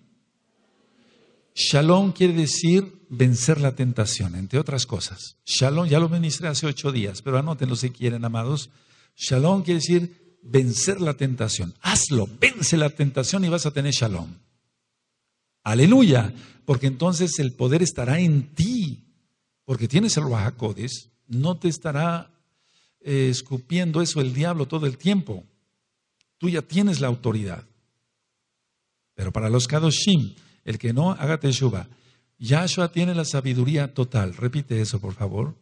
Shalom quiere decir vencer la tentación, entre otras cosas. Shalom, ya lo ministré hace ocho días, pero anótenlo si quieren, amados. Shalom quiere decir vencer la tentación. Hazlo, vence la tentación y vas a tener shalom. Aleluya, porque entonces el poder estará en ti, porque tienes el Rahakodis, no te estará eh, escupiendo eso el diablo todo el tiempo. Tú ya tienes la autoridad. Pero para los Kadoshim, el que no haga teshuva Yahshua tiene la sabiduría total. Repite eso, por favor.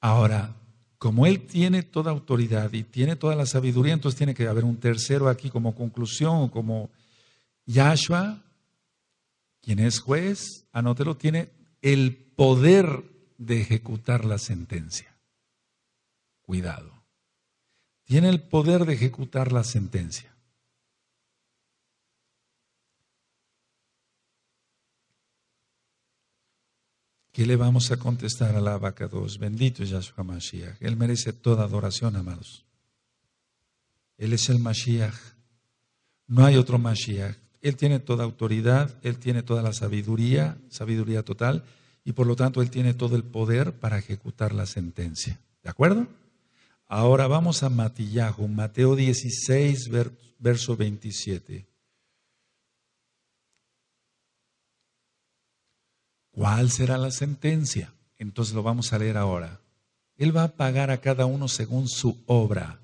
Ahora, como Él tiene toda autoridad y tiene toda la sabiduría, entonces tiene que haber un tercero aquí como conclusión, como Yahshua, quien es juez, anótelo, tiene el poder de ejecutar la sentencia. Cuidado. Tiene el poder de ejecutar la sentencia. ¿Qué le vamos a contestar a la vaca 2? Bendito es Yahshua Mashiach. Él merece toda adoración, amados. Él es el Mashiach. No hay otro Mashiach. Él tiene toda autoridad, Él tiene toda la sabiduría, sabiduría total, y por lo tanto Él tiene todo el poder para ejecutar la sentencia. ¿De acuerdo? Ahora vamos a Matillajo, Mateo 16, verso 27. ¿Cuál será la sentencia? Entonces lo vamos a leer ahora. Él va a pagar a cada uno según su obra.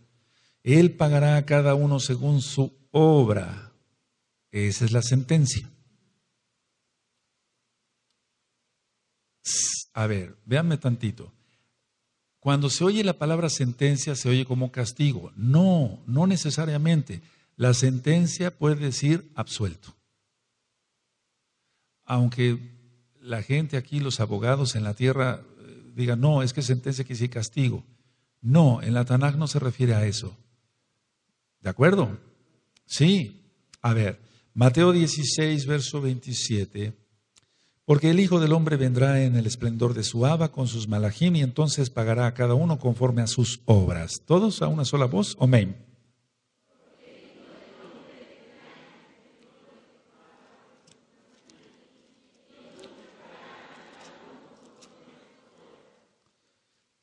Él pagará a cada uno según su obra. Esa es la sentencia. A ver, véanme tantito. Cuando se oye la palabra sentencia, se oye como castigo. No, no necesariamente. La sentencia puede decir absuelto. Aunque la gente aquí, los abogados en la tierra, eh, digan, no, es que sentencia quiere decir castigo. No, en la Tanaj no se refiere a eso. ¿De acuerdo? Sí. A ver, Mateo 16, verso 27. Porque el Hijo del Hombre vendrá en el esplendor de su haba con sus malajim y entonces pagará a cada uno conforme a sus obras. Todos a una sola voz. Amén.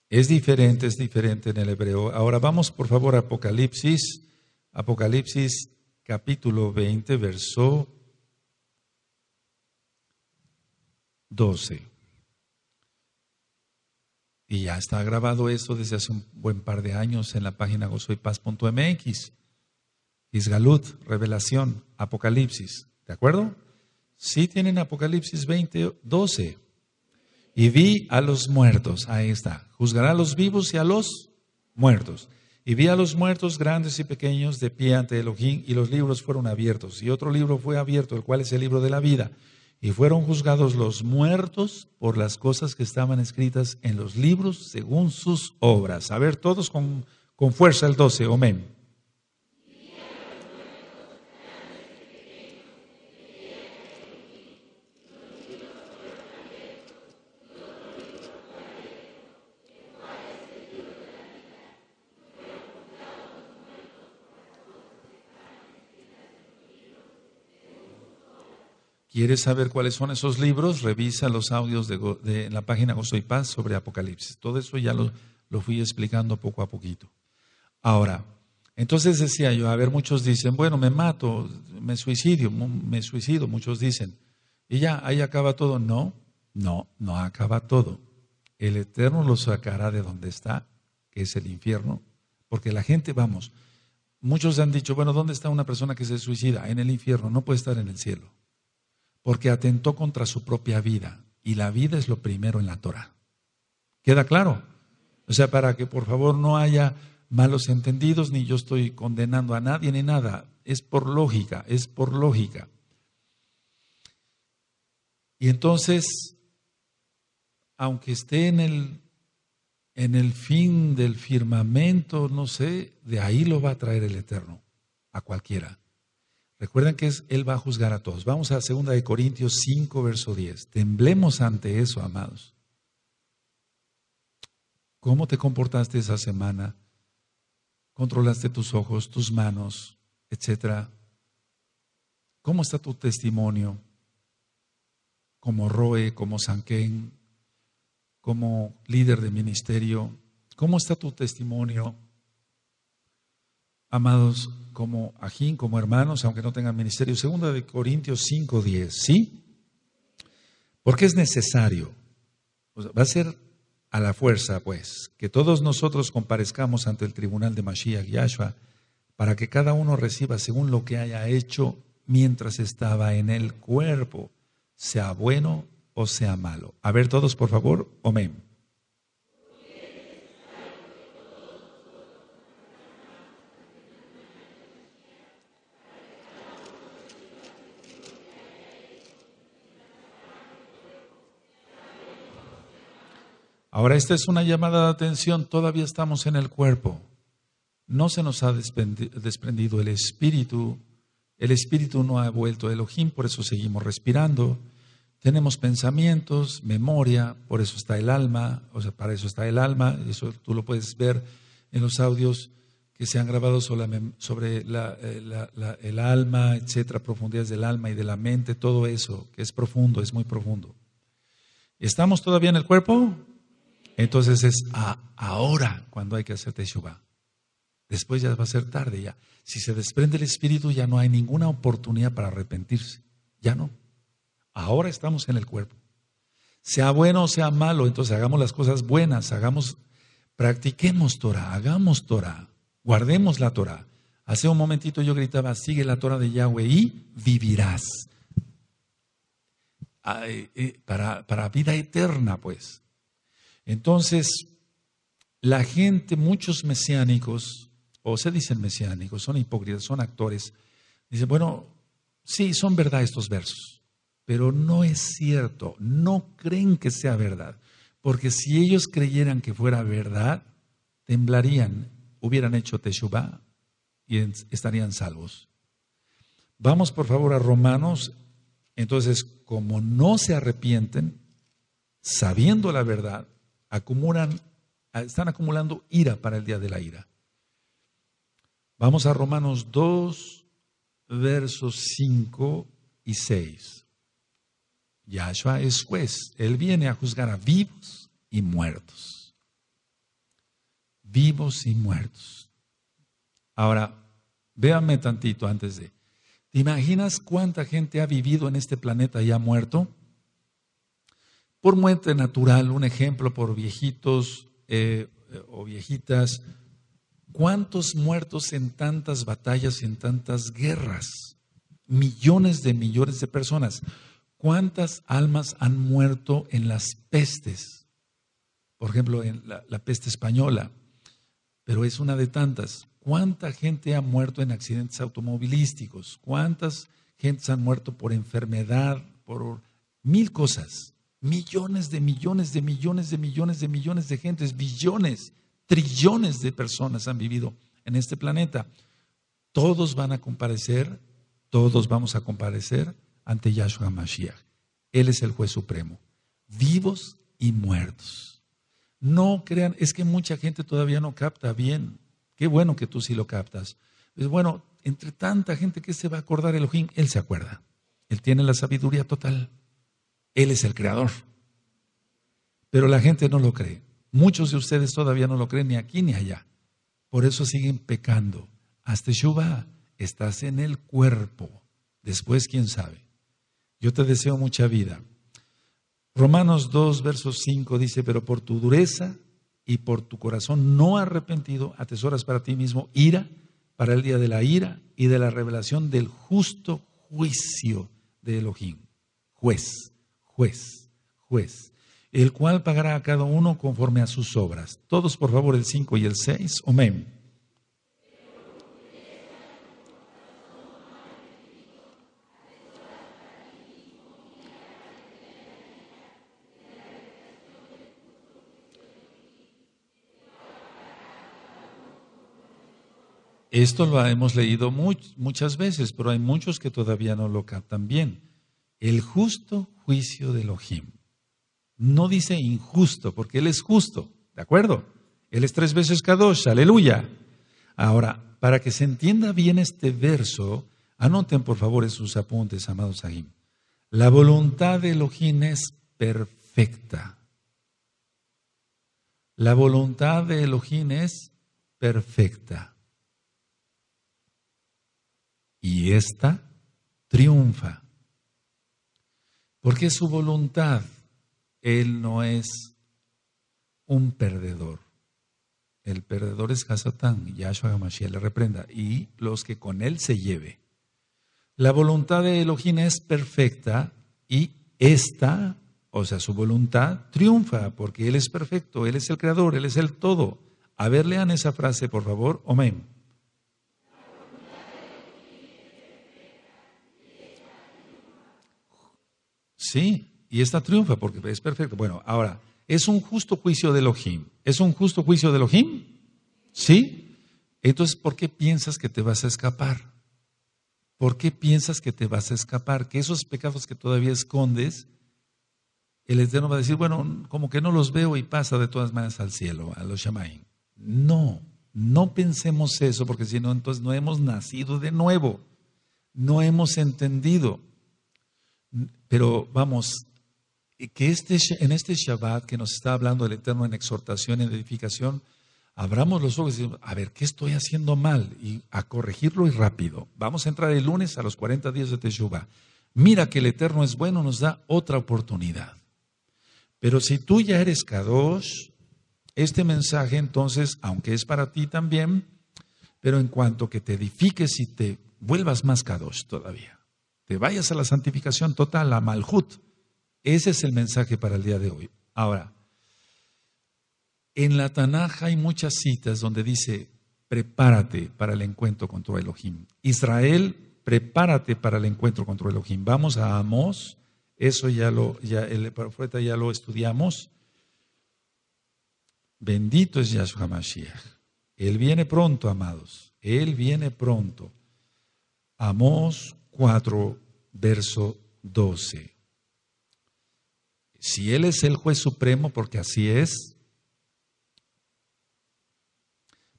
Es diferente, es diferente en el hebreo. Ahora vamos por favor a Apocalipsis, Apocalipsis capítulo 20, verso 12. Y ya está grabado esto desde hace un buen par de años en la página gozoypaz.mx. Isgalut, Revelación, Apocalipsis. ¿De acuerdo? Sí tienen Apocalipsis 20, 12. Y vi a los muertos. Ahí está. Juzgará a los vivos y a los muertos. Y vi a los muertos grandes y pequeños de pie ante Elohim y los libros fueron abiertos. Y otro libro fue abierto, el cual es el libro de la vida. Y fueron juzgados los muertos por las cosas que estaban escritas en los libros según sus obras. A ver, todos con, fuerza el 12, amén. ¿Quieres saber cuáles son esos libros? Revisa los audios de, la página Gozo y Paz sobre Apocalipsis. Todo eso ya lo, lo fui explicando poco a poquito. Ahora, entonces decía yo, a ver, muchos dicen, bueno, me mato, me suicidio, me suicido, muchos dicen, y ya, ahí acaba todo. No, no, no acaba todo. El Eterno lo sacará de donde está, que es el infierno, porque la gente, vamos, muchos han dicho, bueno, ¿dónde está una persona que se suicida? En el infierno, no puede estar en el cielo porque atentó contra su propia vida y la vida es lo primero en la Torah. ¿Queda claro? O sea, para que por favor no haya malos entendidos, ni yo estoy condenando a nadie ni nada. Es por lógica, es por lógica. Y entonces, aunque esté en el, en el fin del firmamento, no sé, de ahí lo va a traer el Eterno, a cualquiera. Recuerden que es, Él va a juzgar a todos. Vamos a 2 Corintios 5, verso 10. Temblemos ante eso, amados. ¿Cómo te comportaste esa semana? ¿Controlaste tus ojos, tus manos, etcétera? ¿Cómo está tu testimonio? Como Roe, como Sanquén, como líder de ministerio. ¿Cómo está tu testimonio? amados como ajín, como hermanos, aunque no tengan ministerio. Segunda de Corintios 5.10, ¿sí? Porque es necesario. va a ser a la fuerza, pues, que todos nosotros comparezcamos ante el tribunal de Mashiach Yahshua para que cada uno reciba según lo que haya hecho mientras estaba en el cuerpo, sea bueno o sea malo. A ver todos, por favor, amén. Ahora, esta es una llamada de atención, todavía estamos en el cuerpo. No se nos ha desprendido el espíritu, el espíritu no ha vuelto al Elohim, por eso seguimos respirando. Tenemos pensamientos, memoria, por eso está el alma, o sea, para eso está el alma, eso tú lo puedes ver en los audios que se han grabado sobre, eh, el alma, etcétera, profundidades del alma y de la mente, todo eso que es profundo, es muy profundo. ¿Estamos todavía en el cuerpo? Entonces es ahora cuando hay que hacer Teshuvah. Después ya va a ser tarde ya. Si se desprende el espíritu ya no hay ninguna oportunidad para arrepentirse. Ya no. Ahora estamos en el cuerpo. Sea bueno o sea malo, entonces hagamos las cosas buenas, hagamos practiquemos Torah, hagamos Torah, guardemos la Torah. Hace un momentito yo gritaba, sigue la Torah de Yahweh y vivirás. Eh, para, para vida eterna, pues. Entonces, la gente, muchos mesiánicos, o se dicen mesiánicos, son hipócritas, son actores, dicen, bueno, sí, son verdad estos versos, pero no es cierto, no creen que sea verdad, porque si ellos creyeran que fuera verdad, temblarían, hubieran hecho Teshuvah y estarían salvos. Vamos por favor a Romanos, entonces, como no se arrepienten, sabiendo la verdad, acumulan, ah, están acumulando ira para el día de la ira. Vamos a Romanos 2, versos 5 y 6. Yahshua es juez. Él viene a juzgar a vivos y muertos. Vivos y muertos. Ahora, véanme tantito antes de... ¿Te imaginas cuánta gente ha vivido en este planeta y ha muerto? por muerte natural, un ejemplo por viejitos eh, eh, o viejitas, ¿cuántos muertos en tantas batallas y en tantas guerras? Millones de millones de personas. ¿Cuántas almas han muerto en las pestes? Por ejemplo, en la peste española, pero es una de tantas. ¿Cuánta gente ha muerto en accidentes automovilísticos? ¿Cuántas gentes han muerto por enfermedad, por mil cosas? millones de millones de millones de millones de millones de gentes, billones, trillones de personas han vivido en este planeta. Todos van a comparecer, todos vamos a comparecer ante Yahshua Mashiach. Él es el juez supremo, vivos y muertos. No crean, es que mucha gente todavía no capta bien. Qué bueno que tú sí lo captas. bueno, entre tanta gente que se va a acordar Elohim, él se acuerda. Él tiene la sabiduría total. Él es el creador. Pero la gente no lo cree. Muchos de ustedes todavía no lo creen ni aquí ni allá. Por eso siguen pecando. Hasta Shubá, estás en el cuerpo. Después, quién sabe. Yo te deseo mucha vida. Romanos 2, versos 5 dice, pero por tu dureza y por tu corazón no arrepentido, atesoras para ti mismo ira para el día de la ira y de la revelación del justo juicio de Elohim, juez juez, juez, el cual pagará a cada uno conforme a sus obras. Todos, por favor, el 5 y el 6. Amén. Esto lo hemos leído muchas veces, pero hay muchos que todavía no lo captan bien el justo juicio de Elohim. No dice injusto, porque Él es justo, ¿de acuerdo? Él es tres veces Kadosh, aleluya. Ahora, para que se entienda bien este verso, anoten por favor en sus apuntes, amados Sahim. La voluntad de Elohim es perfecta. La voluntad de Elohim es perfecta. Y esta triunfa. Porque su voluntad. Él no es un perdedor. El perdedor es Hasatán, Yahshua Hamashiach le reprenda, y los que con él se lleve. La voluntad de Elohim es perfecta y esta, o sea, su voluntad, triunfa porque él es perfecto, él es el creador, él es el todo. A ver, lean esa frase, por favor. Amén. Sí, y esta triunfa porque es perfecto. Bueno, ahora, ¿es un justo juicio de Elohim? ¿Es un justo juicio de Elohim? ¿Sí? Entonces, ¿por qué piensas que te vas a escapar? ¿Por qué piensas que te vas a escapar? Que esos pecados que todavía escondes, el Eterno va a decir, bueno, como que no los veo y pasa de todas maneras al cielo, a los Shamaim. No, no pensemos eso, porque si no, entonces no hemos nacido de nuevo, no hemos entendido. Pero vamos, que este, en este Shabbat que nos está hablando el Eterno en exhortación, en edificación, abramos los ojos y decimos, a ver, ¿qué estoy haciendo mal? Y a corregirlo y rápido. Vamos a entrar el lunes a los 40 días de Teshuvah. Mira que el Eterno es bueno, nos da otra oportunidad. Pero si tú ya eres Kadosh, este mensaje entonces, aunque es para ti también, pero en cuanto que te edifiques y te vuelvas más Kadosh todavía vayas a la santificación total, a Malhut. Ese es el mensaje para el día de hoy. Ahora, en la Tanaj hay muchas citas donde dice, prepárate para el encuentro con tu Elohim. Israel, prepárate para el encuentro con tu Elohim. Vamos a Amos, eso ya lo, ya, el profeta ya lo estudiamos. Bendito es Yahshua Mashiach. Él viene pronto, amados. Él viene pronto. Amos 4, verso 12. Si Él es el juez supremo, porque así es,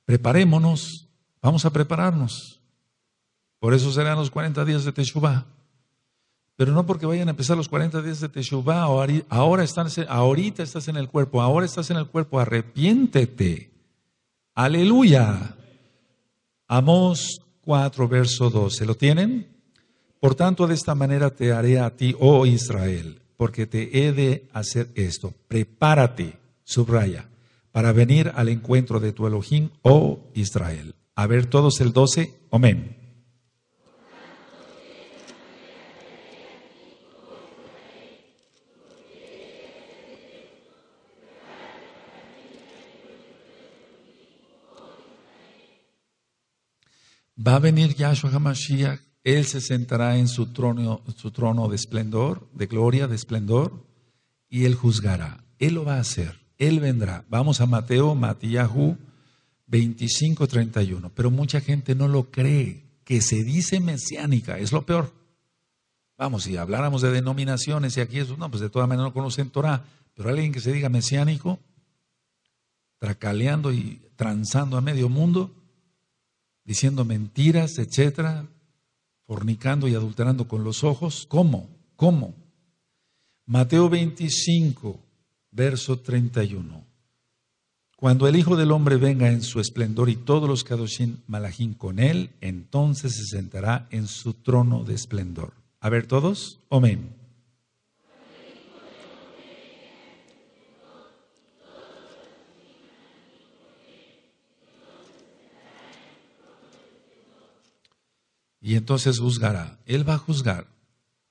preparémonos, vamos a prepararnos. Por eso serán los 40 días de Teshuvá. Pero no porque vayan a empezar los 40 días de Teshuvá, ahora estás, ahorita estás en el cuerpo, ahora estás en el cuerpo, arrepiéntete. Aleluya. Amos 4, verso 12. ¿Lo tienen? Por tanto, de esta manera te haré a ti, oh Israel, porque te he de hacer esto. Prepárate, subraya, para venir al encuentro de tu Elohim, oh Israel. A ver todos el 12, amén. Va a venir Yahshua HaMashiach él se sentará en su trono, su trono de esplendor, de gloria, de esplendor, y Él juzgará. Él lo va a hacer. Él vendrá. Vamos a Mateo, Matíahu 25, 31. Pero mucha gente no lo cree, que se dice mesiánica, es lo peor. Vamos, si habláramos de denominaciones y aquí eso, no, pues de todas maneras no conocen Torah, pero alguien que se diga mesiánico, tracaleando y transando a medio mundo, diciendo mentiras, etcétera, fornicando y adulterando con los ojos. ¿Cómo? ¿Cómo? Mateo 25, verso 31. Cuando el Hijo del Hombre venga en su esplendor y todos los Kadoshim malajín con él, entonces se sentará en su trono de esplendor. A ver todos, amén. y entonces juzgará. Él va a juzgar.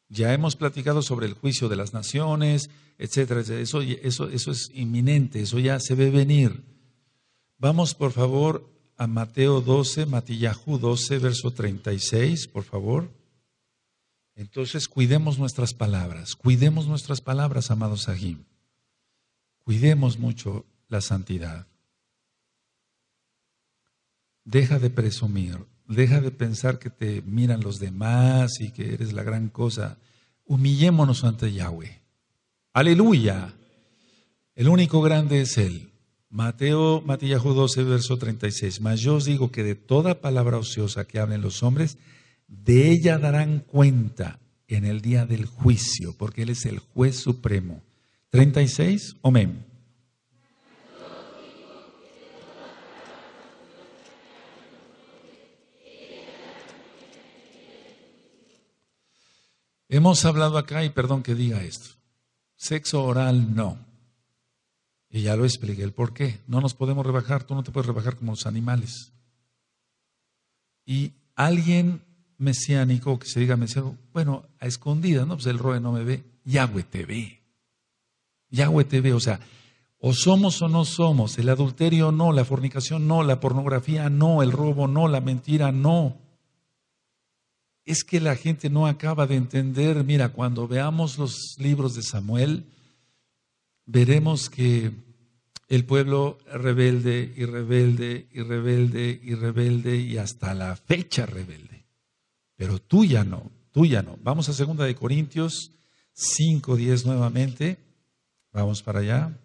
Ya hemos platicado sobre el juicio de las naciones, etcétera. Eso, eso, eso es inminente, eso ya se ve venir. Vamos, por favor, a Mateo 12, Matillahu 12, verso 36, por favor. Entonces, cuidemos nuestras palabras, cuidemos nuestras palabras, amados Sahim. Cuidemos mucho la santidad. Deja de presumir, Deja de pensar que te miran los demás y que eres la gran cosa. Humillémonos ante Yahweh. Aleluya. El único grande es Él. Mateo, Matías 12, verso 36. Mas yo os digo que de toda palabra ociosa que hablen los hombres, de ella darán cuenta en el día del juicio, porque Él es el juez supremo. 36, amén. Hemos hablado acá, y perdón que diga esto, sexo oral no. Y ya lo expliqué el por qué. No nos podemos rebajar, tú no te puedes rebajar como los animales. Y alguien mesiánico que se diga mesiánico, bueno, a escondidas, no, pues el roe no me ve, Yahweh te ve. Yahweh te ve, o sea, o somos o no somos, el adulterio no, la fornicación no, la pornografía no, el robo no, la mentira no es que la gente no acaba de entender, mira, cuando veamos los libros de Samuel, veremos que el pueblo rebelde y rebelde y rebelde y rebelde y hasta la fecha rebelde. Pero tú ya no, tú ya no. Vamos a segunda de Corintios 5.10 nuevamente. Vamos para allá.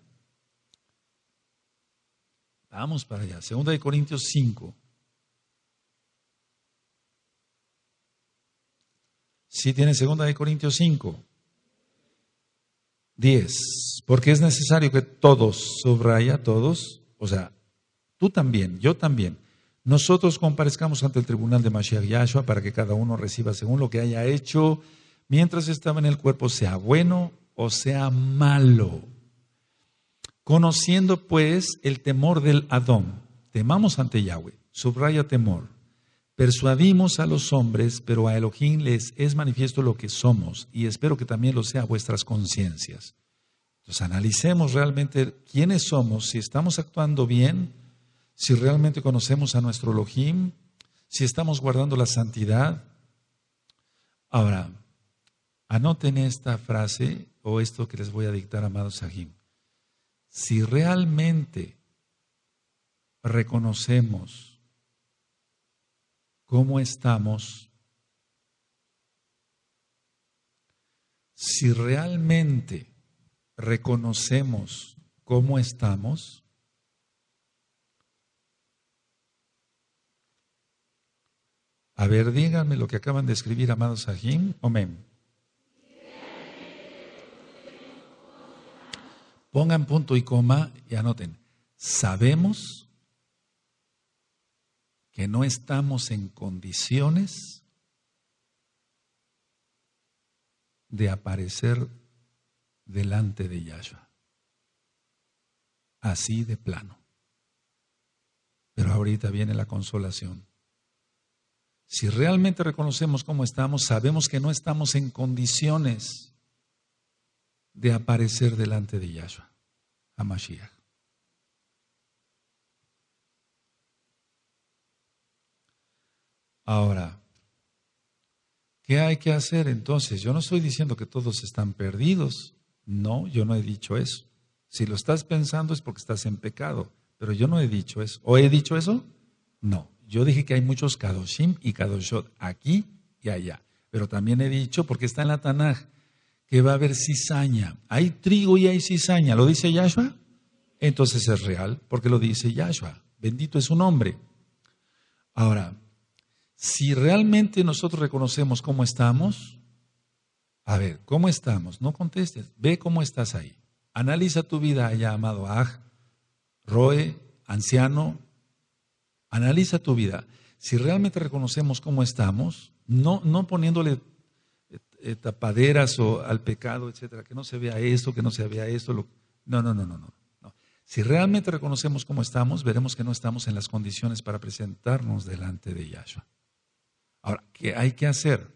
Vamos para allá. Segunda de Corintios 5. Si tiene segunda de Corintios 5, 10. Porque es necesario que todos, subraya todos, o sea, tú también, yo también, nosotros comparezcamos ante el tribunal de Mashiach Yahshua para que cada uno reciba según lo que haya hecho mientras estaba en el cuerpo, sea bueno o sea malo. Conociendo pues el temor del Adón, temamos ante Yahweh, subraya temor Persuadimos a los hombres, pero a Elohim les es manifiesto lo que somos y espero que también lo sea vuestras conciencias. Entonces analicemos realmente quiénes somos, si estamos actuando bien, si realmente conocemos a nuestro Elohim, si estamos guardando la santidad. Ahora, anoten esta frase o esto que les voy a dictar, amados Sahim. Si realmente reconocemos cómo estamos, si realmente reconocemos cómo estamos, A ver, díganme lo que acaban de escribir, amados o Amén. Pongan punto y coma y anoten. Sabemos que no estamos en condiciones de aparecer delante de Yahshua. Así de plano. Pero ahorita viene la consolación. Si realmente reconocemos cómo estamos, sabemos que no estamos en condiciones de aparecer delante de Yahshua, a Ahora, ¿qué hay que hacer entonces? Yo no estoy diciendo que todos están perdidos. No, yo no he dicho eso. Si lo estás pensando es porque estás en pecado, pero yo no he dicho eso. ¿O he dicho eso? No. Yo dije que hay muchos Kadoshim y Kadoshot aquí y allá. Pero también he dicho, porque está en la Tanaj, que va a haber cizaña. Hay trigo y hay cizaña. ¿Lo dice Yahshua? Entonces es real, porque lo dice Yahshua. Bendito es su nombre. Ahora, si realmente nosotros reconocemos cómo estamos, a ver, ¿cómo estamos? No contestes, ve cómo estás ahí. Analiza tu vida ya amado Aj, Roe, anciano. Analiza tu vida. Si realmente reconocemos cómo estamos, no, no poniéndole eh, eh, tapaderas o al pecado, etcétera, que no se vea esto, que no se vea esto. no, no, no, no, no. Si realmente reconocemos cómo estamos, veremos que no estamos en las condiciones para presentarnos delante de Yahshua. Ahora, ¿qué hay que hacer?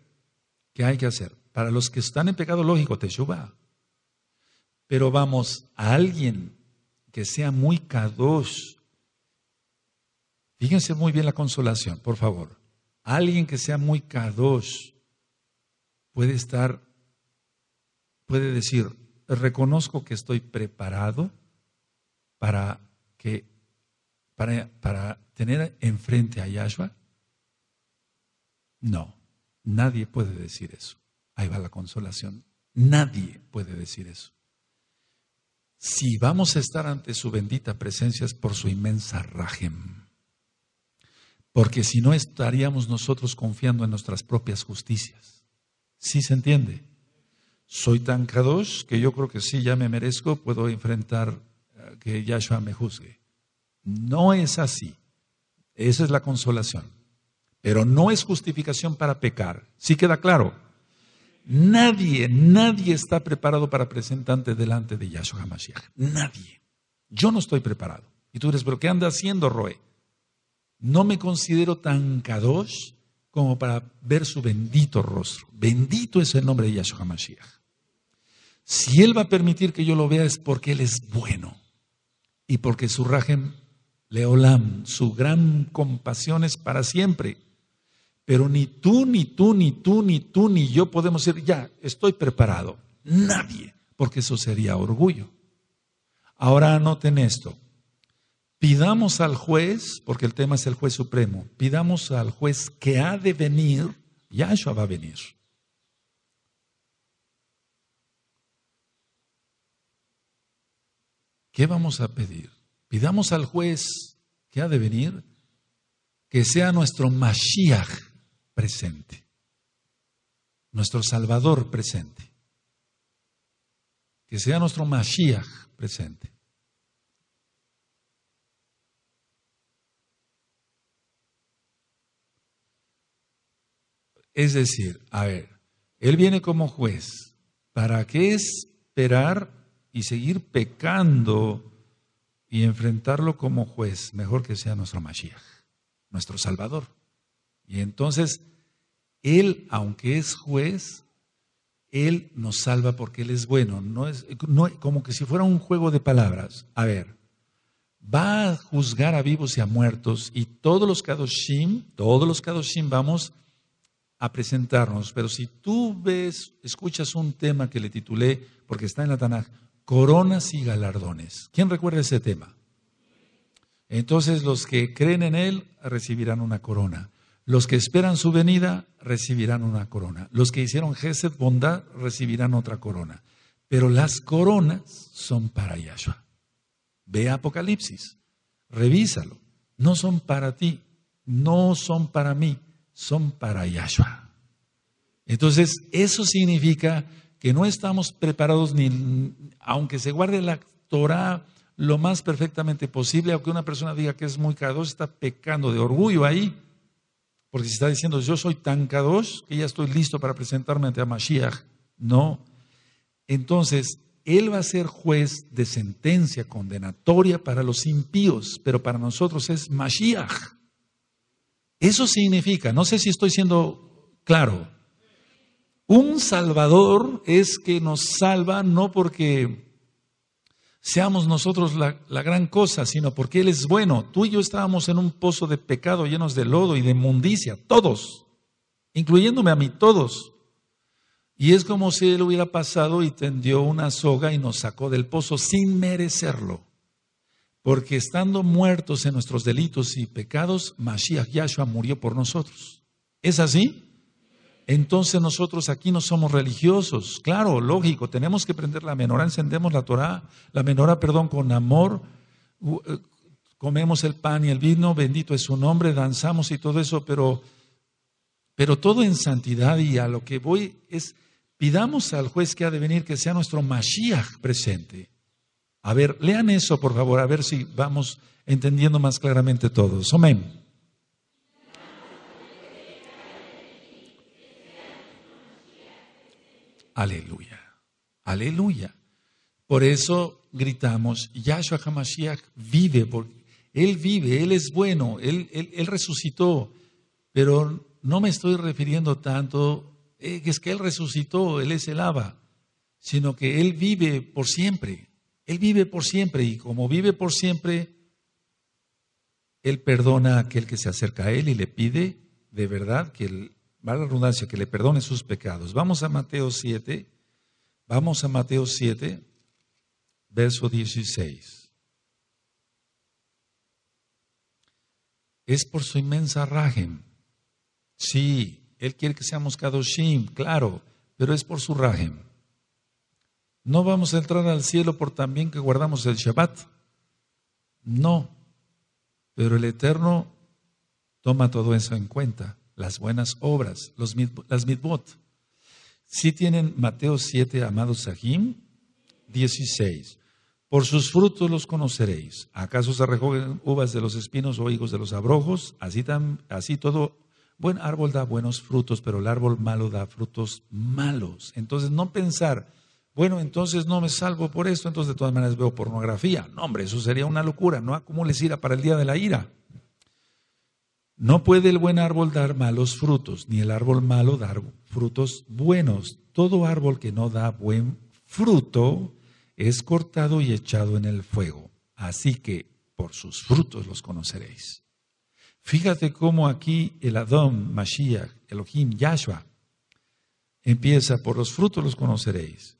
¿Qué hay que hacer? Para los que están en pecado lógico, teshuva. Pero vamos, a alguien que sea muy kadosh, fíjense muy bien la consolación, por favor. Alguien que sea muy kadosh puede estar, puede decir, reconozco que estoy preparado para que, para, para tener enfrente a Yahshua, no, nadie puede decir eso. Ahí va la consolación. Nadie puede decir eso. Si vamos a estar ante su bendita presencia es por su inmensa rajem. Porque si no estaríamos nosotros confiando en nuestras propias justicias. ¿Sí se entiende? Soy tan kadosh que yo creo que sí, ya me merezco, puedo enfrentar que Yahshua me juzgue. No es así. Esa es la consolación pero no es justificación para pecar. ¿Sí queda claro? Nadie, nadie está preparado para presentarte delante de Yahshua Hamashiach. Nadie. Yo no estoy preparado. Y tú dices, ¿pero qué anda haciendo Roe? No me considero tan kadosh como para ver su bendito rostro. Bendito es el nombre de Yahshua Mashiach. Si Él va a permitir que yo lo vea es porque Él es bueno y porque su rajem leolam, su gran compasión es para siempre. Pero ni tú, ni tú, ni tú, ni tú, ni yo podemos decir, ya, estoy preparado. Nadie, porque eso sería orgullo. Ahora anoten esto. Pidamos al juez, porque el tema es el juez supremo, pidamos al juez que ha de venir, Yahshua va a venir. ¿Qué vamos a pedir? Pidamos al juez que ha de venir, que sea nuestro Mashiach presente, nuestro Salvador presente, que sea nuestro Mashiach presente. Es decir, a ver, Él viene como juez. ¿Para qué esperar y seguir pecando y enfrentarlo como juez? Mejor que sea nuestro Mashiach, nuestro Salvador. Y entonces, Él, aunque es juez, Él nos salva porque Él es bueno. No es, como que si fuera un juego de palabras. A ver, va a juzgar a vivos y a muertos y todos los Kadoshim, todos los Kadoshim vamos a presentarnos. Pero si tú ves, escuchas un tema que le titulé, porque está en la Tanaj, Coronas y Galardones. ¿Quién recuerda ese tema? Entonces los que creen en Él recibirán una corona. Los que esperan su venida recibirán una corona. Los que hicieron Gesed bondad recibirán otra corona. Pero las coronas son para Yahshua. Ve Apocalipsis, revísalo. No son para ti, no son para mí, son para Yahshua. Entonces, eso significa que no estamos preparados ni, aunque se guarde la Torah lo más perfectamente posible, aunque una persona diga que es muy caro, está pecando de orgullo ahí porque si está diciendo, yo soy tan que ya estoy listo para presentarme ante Mashiach. No. Entonces, él va a ser juez de sentencia condenatoria para los impíos, pero para nosotros es Mashiach. Eso significa, no sé si estoy siendo claro, un salvador es que nos salva no porque seamos nosotros la, gran cosa, sino porque Él es bueno. Tú y yo estábamos en un pozo de pecado llenos de lodo y de mundicia, todos, incluyéndome a mí, todos. Y es como si Él hubiera pasado y tendió una soga y nos sacó del pozo sin merecerlo. Porque estando muertos en nuestros delitos y pecados, Mashiach Yahshua murió por nosotros. ¿Es así? entonces nosotros aquí no somos religiosos. Claro, lógico, tenemos que prender la menora, encendemos la Torah, la menora, perdón, con amor, eh, comemos el pan y el vino, bendito es su nombre, danzamos y todo eso, pero, pero todo en santidad y a lo que voy es, pidamos al juez que ha de venir que sea nuestro Mashiach presente. A ver, lean eso, por favor, a ver si vamos entendiendo más claramente todos. Amén. aleluya, aleluya. Por eso gritamos, Yahshua HaMashiach vive, porque Él vive, Él es bueno, Él, él, resucitó, pero no me estoy refiriendo tanto, que eh, es que Él resucitó, Él es el Abba, sino que Él vive por siempre, Él vive por siempre y como vive por siempre, Él perdona a aquel que se acerca a Él y le pide de verdad que Él Va la redundancia, que le perdone sus pecados. Vamos a Mateo 7, vamos a Mateo 7, verso 16. Es por su inmensa rajem. Sí, Él quiere que seamos kadoshim, claro, pero es por su rajem. No vamos a entrar al cielo por también que guardamos el Shabbat. No, pero el Eterno toma todo eso en cuenta las buenas obras, los, las mitbot. Si tienen Mateo 7, amados Sahim, 16. Por sus frutos los conoceréis. ¿Acaso se recogen uvas de los espinos o higos de los abrojos? Así, así todo buen árbol da buenos frutos, pero el árbol malo da frutos malos. Entonces no pensar, bueno, entonces no me salvo por esto, entonces de todas maneras veo pornografía. No, hombre, eso sería una locura. No les ira para el día de la ira. No puede el buen árbol dar malos frutos, ni el árbol malo dar frutos buenos. Todo árbol que no da buen fruto es cortado y echado en el fuego. Así que por sus frutos los conoceréis. Fíjate cómo aquí el Adón, Mashiach, Elohim, Yahshua, empieza por los frutos los conoceréis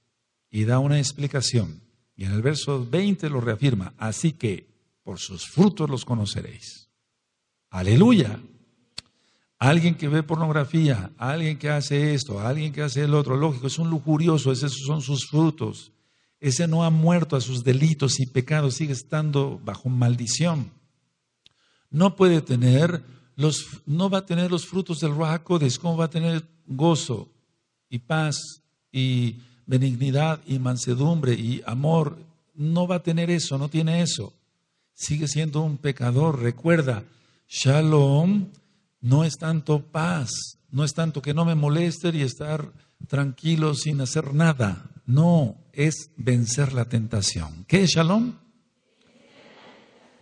y da una explicación. Y en el verso 20 lo reafirma, así que por sus frutos los conoceréis. Aleluya. Alguien que ve pornografía, alguien que hace esto, alguien que hace el otro, lógico, es un lujurioso, esos son sus frutos. Ese no ha muerto a sus delitos y pecados, sigue estando bajo maldición. No puede tener los, no va a tener los frutos del Rahakodes, ¿cómo va a tener gozo y paz y benignidad y mansedumbre y amor? No va a tener eso, no tiene eso. Sigue siendo un pecador, recuerda Shalom no es tanto paz, no es tanto que no me moleste y estar tranquilo sin hacer nada. No, es vencer la tentación. ¿Qué es shalom?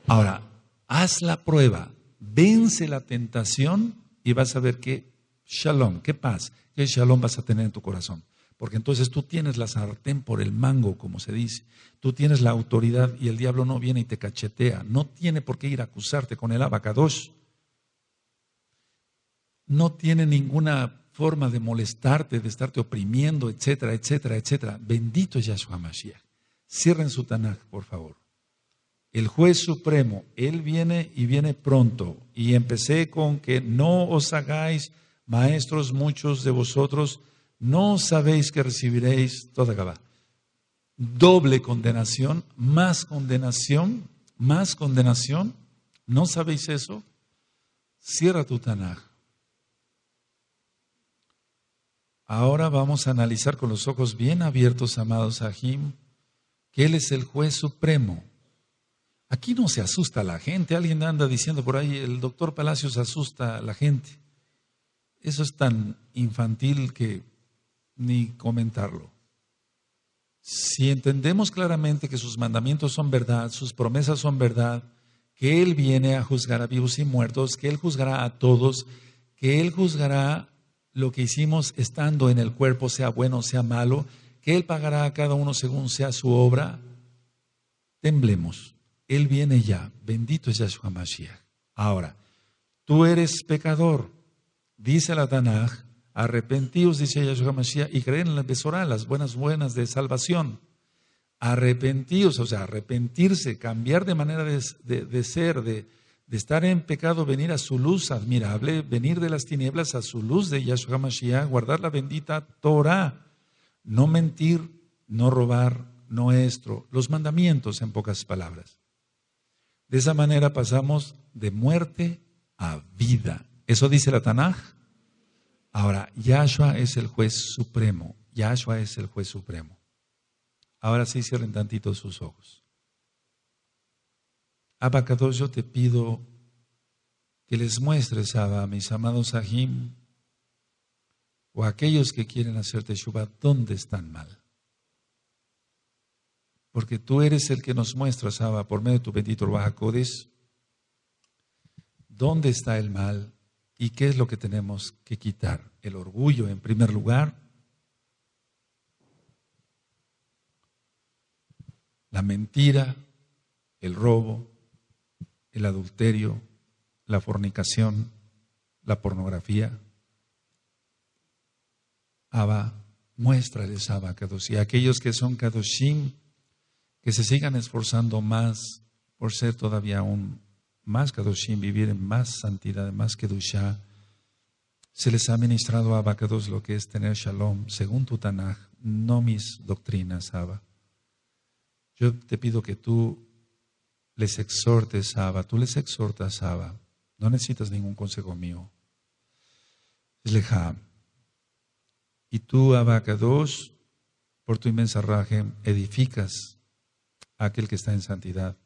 Ahora, haz la prueba, vence la tentación y vas a ver qué shalom, qué paz, qué shalom vas a tener en tu corazón porque entonces tú tienes la sartén por el mango, como se dice. Tú tienes la autoridad y el diablo no viene y te cachetea. No tiene por qué ir a acusarte con el abacados. No tiene ninguna forma de molestarte, de estarte oprimiendo, etcétera, etcétera, etcétera. Bendito es Yahshua Mashiach. Cierren su Tanaj, por favor. El juez supremo, él viene y viene pronto. Y empecé con que no os hagáis maestros muchos de vosotros no sabéis que recibiréis toda acaba Doble condenación, más condenación, más condenación. ¿No sabéis eso? Cierra tu Tanaj. Ahora vamos a analizar con los ojos bien abiertos, amados Ajim, que Él es el juez supremo. Aquí no se asusta la gente. Alguien anda diciendo por ahí, el doctor Palacios asusta a la gente. Eso es tan infantil que ni comentarlo. Si entendemos claramente que sus mandamientos son verdad, sus promesas son verdad, que Él viene a juzgar a vivos y muertos, que Él juzgará a todos, que Él juzgará lo que hicimos estando en el cuerpo, sea bueno o sea malo, que Él pagará a cada uno según sea su obra, temblemos. Él viene ya. Bendito es Yahshua Mashiach. Ahora, tú eres pecador. Dice la Tanaj, Arrepentíos, dice Yahshua Mashiach, y creen en las Besorá, las buenas buenas de salvación. Arrepentíos, o sea, arrepentirse, cambiar de manera de, ser, de, de, estar en pecado, venir a su luz admirable, venir de las tinieblas a su luz de Yahshua Mashiach, guardar la bendita Torah, no mentir, no robar, no estro, los mandamientos en pocas palabras. De esa manera pasamos de muerte a vida. Eso dice la Tanaj Ahora, Yahshua es el juez supremo. Yahshua es el juez supremo. Ahora sí cierren tantito sus ojos. Abacados, yo te pido que les muestres, Abba, a mis amados Ajim, o a aquellos que quieren hacerte shuba, dónde están mal. Porque tú eres el que nos muestra, Abba, por medio de tu bendito Ruach dónde está el mal, ¿Y qué es lo que tenemos que quitar? El orgullo, en primer lugar. La mentira, el robo, el adulterio, la fornicación, la pornografía. Abba, muéstrales, Abba, Kadosh. Y aquellos que son Kadoshim, que se sigan esforzando más por ser todavía un más Kadoshim, vivir en más santidad, más que Kedushah. Se les ha ministrado a Abacados lo que es tener Shalom, según tu Tanaj, no mis doctrinas, Abba. Yo te pido que tú les exhortes, Abba, tú les exhortas, Abba. No necesitas ningún consejo mío. Es leja. Y tú, Abacados, por tu inmensa raje, edificas a aquel que está en santidad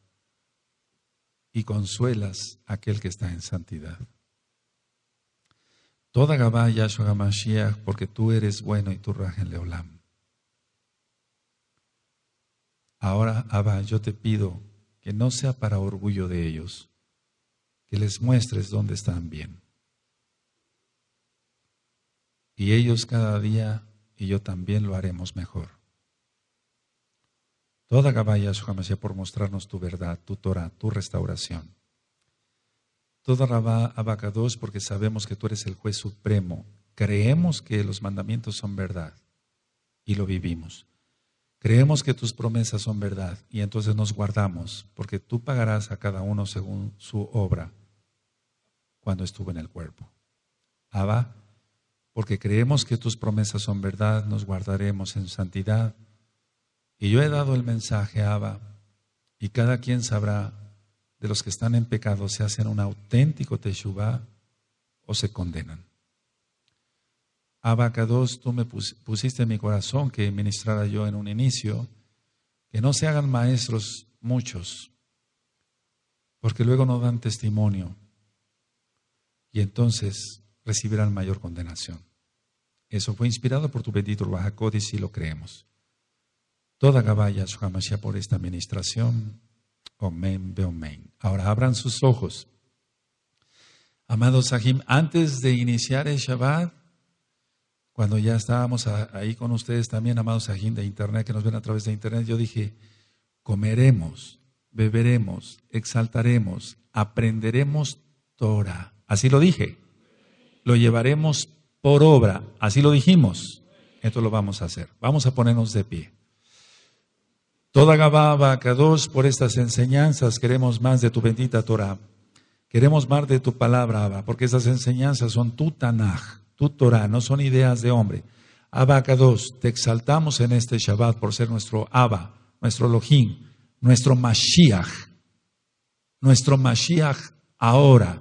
y consuelas a aquel que está en santidad. Toda Gabá Yahshua Gamashiach, porque tú eres bueno y tú rajen Leolam. Ahora, Abba, yo te pido que no sea para orgullo de ellos, que les muestres dónde están bien. Y ellos cada día, y yo también lo haremos mejor. Toda Gabaya Yahshua por mostrarnos tu verdad, tu Torah, tu restauración. Toda Rabá Abacados porque sabemos que tú eres el juez supremo. Creemos que los mandamientos son verdad y lo vivimos. Creemos que tus promesas son verdad y entonces nos guardamos porque tú pagarás a cada uno según su obra cuando estuvo en el cuerpo. Abba, porque creemos que tus promesas son verdad, nos guardaremos en santidad y yo he dado el mensaje, Abba, y cada quien sabrá de los que están en pecado se hacen un auténtico Teshuvah o se condenan. Abba Abacados, tú me pusiste en mi corazón que ministrara yo en un inicio, que no se hagan maestros muchos, porque luego no dan testimonio y entonces recibirán mayor condenación. Eso fue inspirado por tu bendito Ruach y lo creemos. Toda Gabaya Hamashia, por esta administración. Omen, beomen. Ahora abran sus ojos. Amados Sahim, antes de iniciar el Shabbat, cuando ya estábamos ahí con ustedes también, amados Sahim de Internet, que nos ven a través de Internet, yo dije, comeremos, beberemos, exaltaremos, aprenderemos Torah. Así lo dije. Lo llevaremos por obra. Así lo dijimos. Esto lo vamos a hacer. Vamos a ponernos de pie. Toda Abba Kadosh, por estas enseñanzas queremos más de tu bendita Torah. Queremos más de tu palabra, Abba, porque estas enseñanzas son tu Tanaj, tu Torah, no son ideas de hombre. Abba Kadosh, te exaltamos en este Shabbat por ser nuestro Abba, nuestro Elohim, nuestro Mashiach, nuestro Mashiach ahora.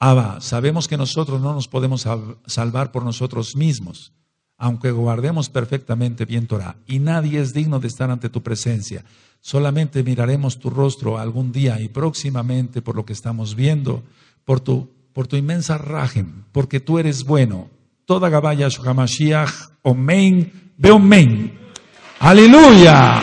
Abba, sabemos que nosotros no nos podemos salvar por nosotros mismos aunque guardemos perfectamente bien Torah, y nadie es digno de estar ante tu presencia. Solamente miraremos tu rostro algún día y próximamente por lo que estamos viendo, por tu, inmensa rajem, porque tú eres bueno. Toda Gabaya Hamashiach, Omen, omen Aleluya.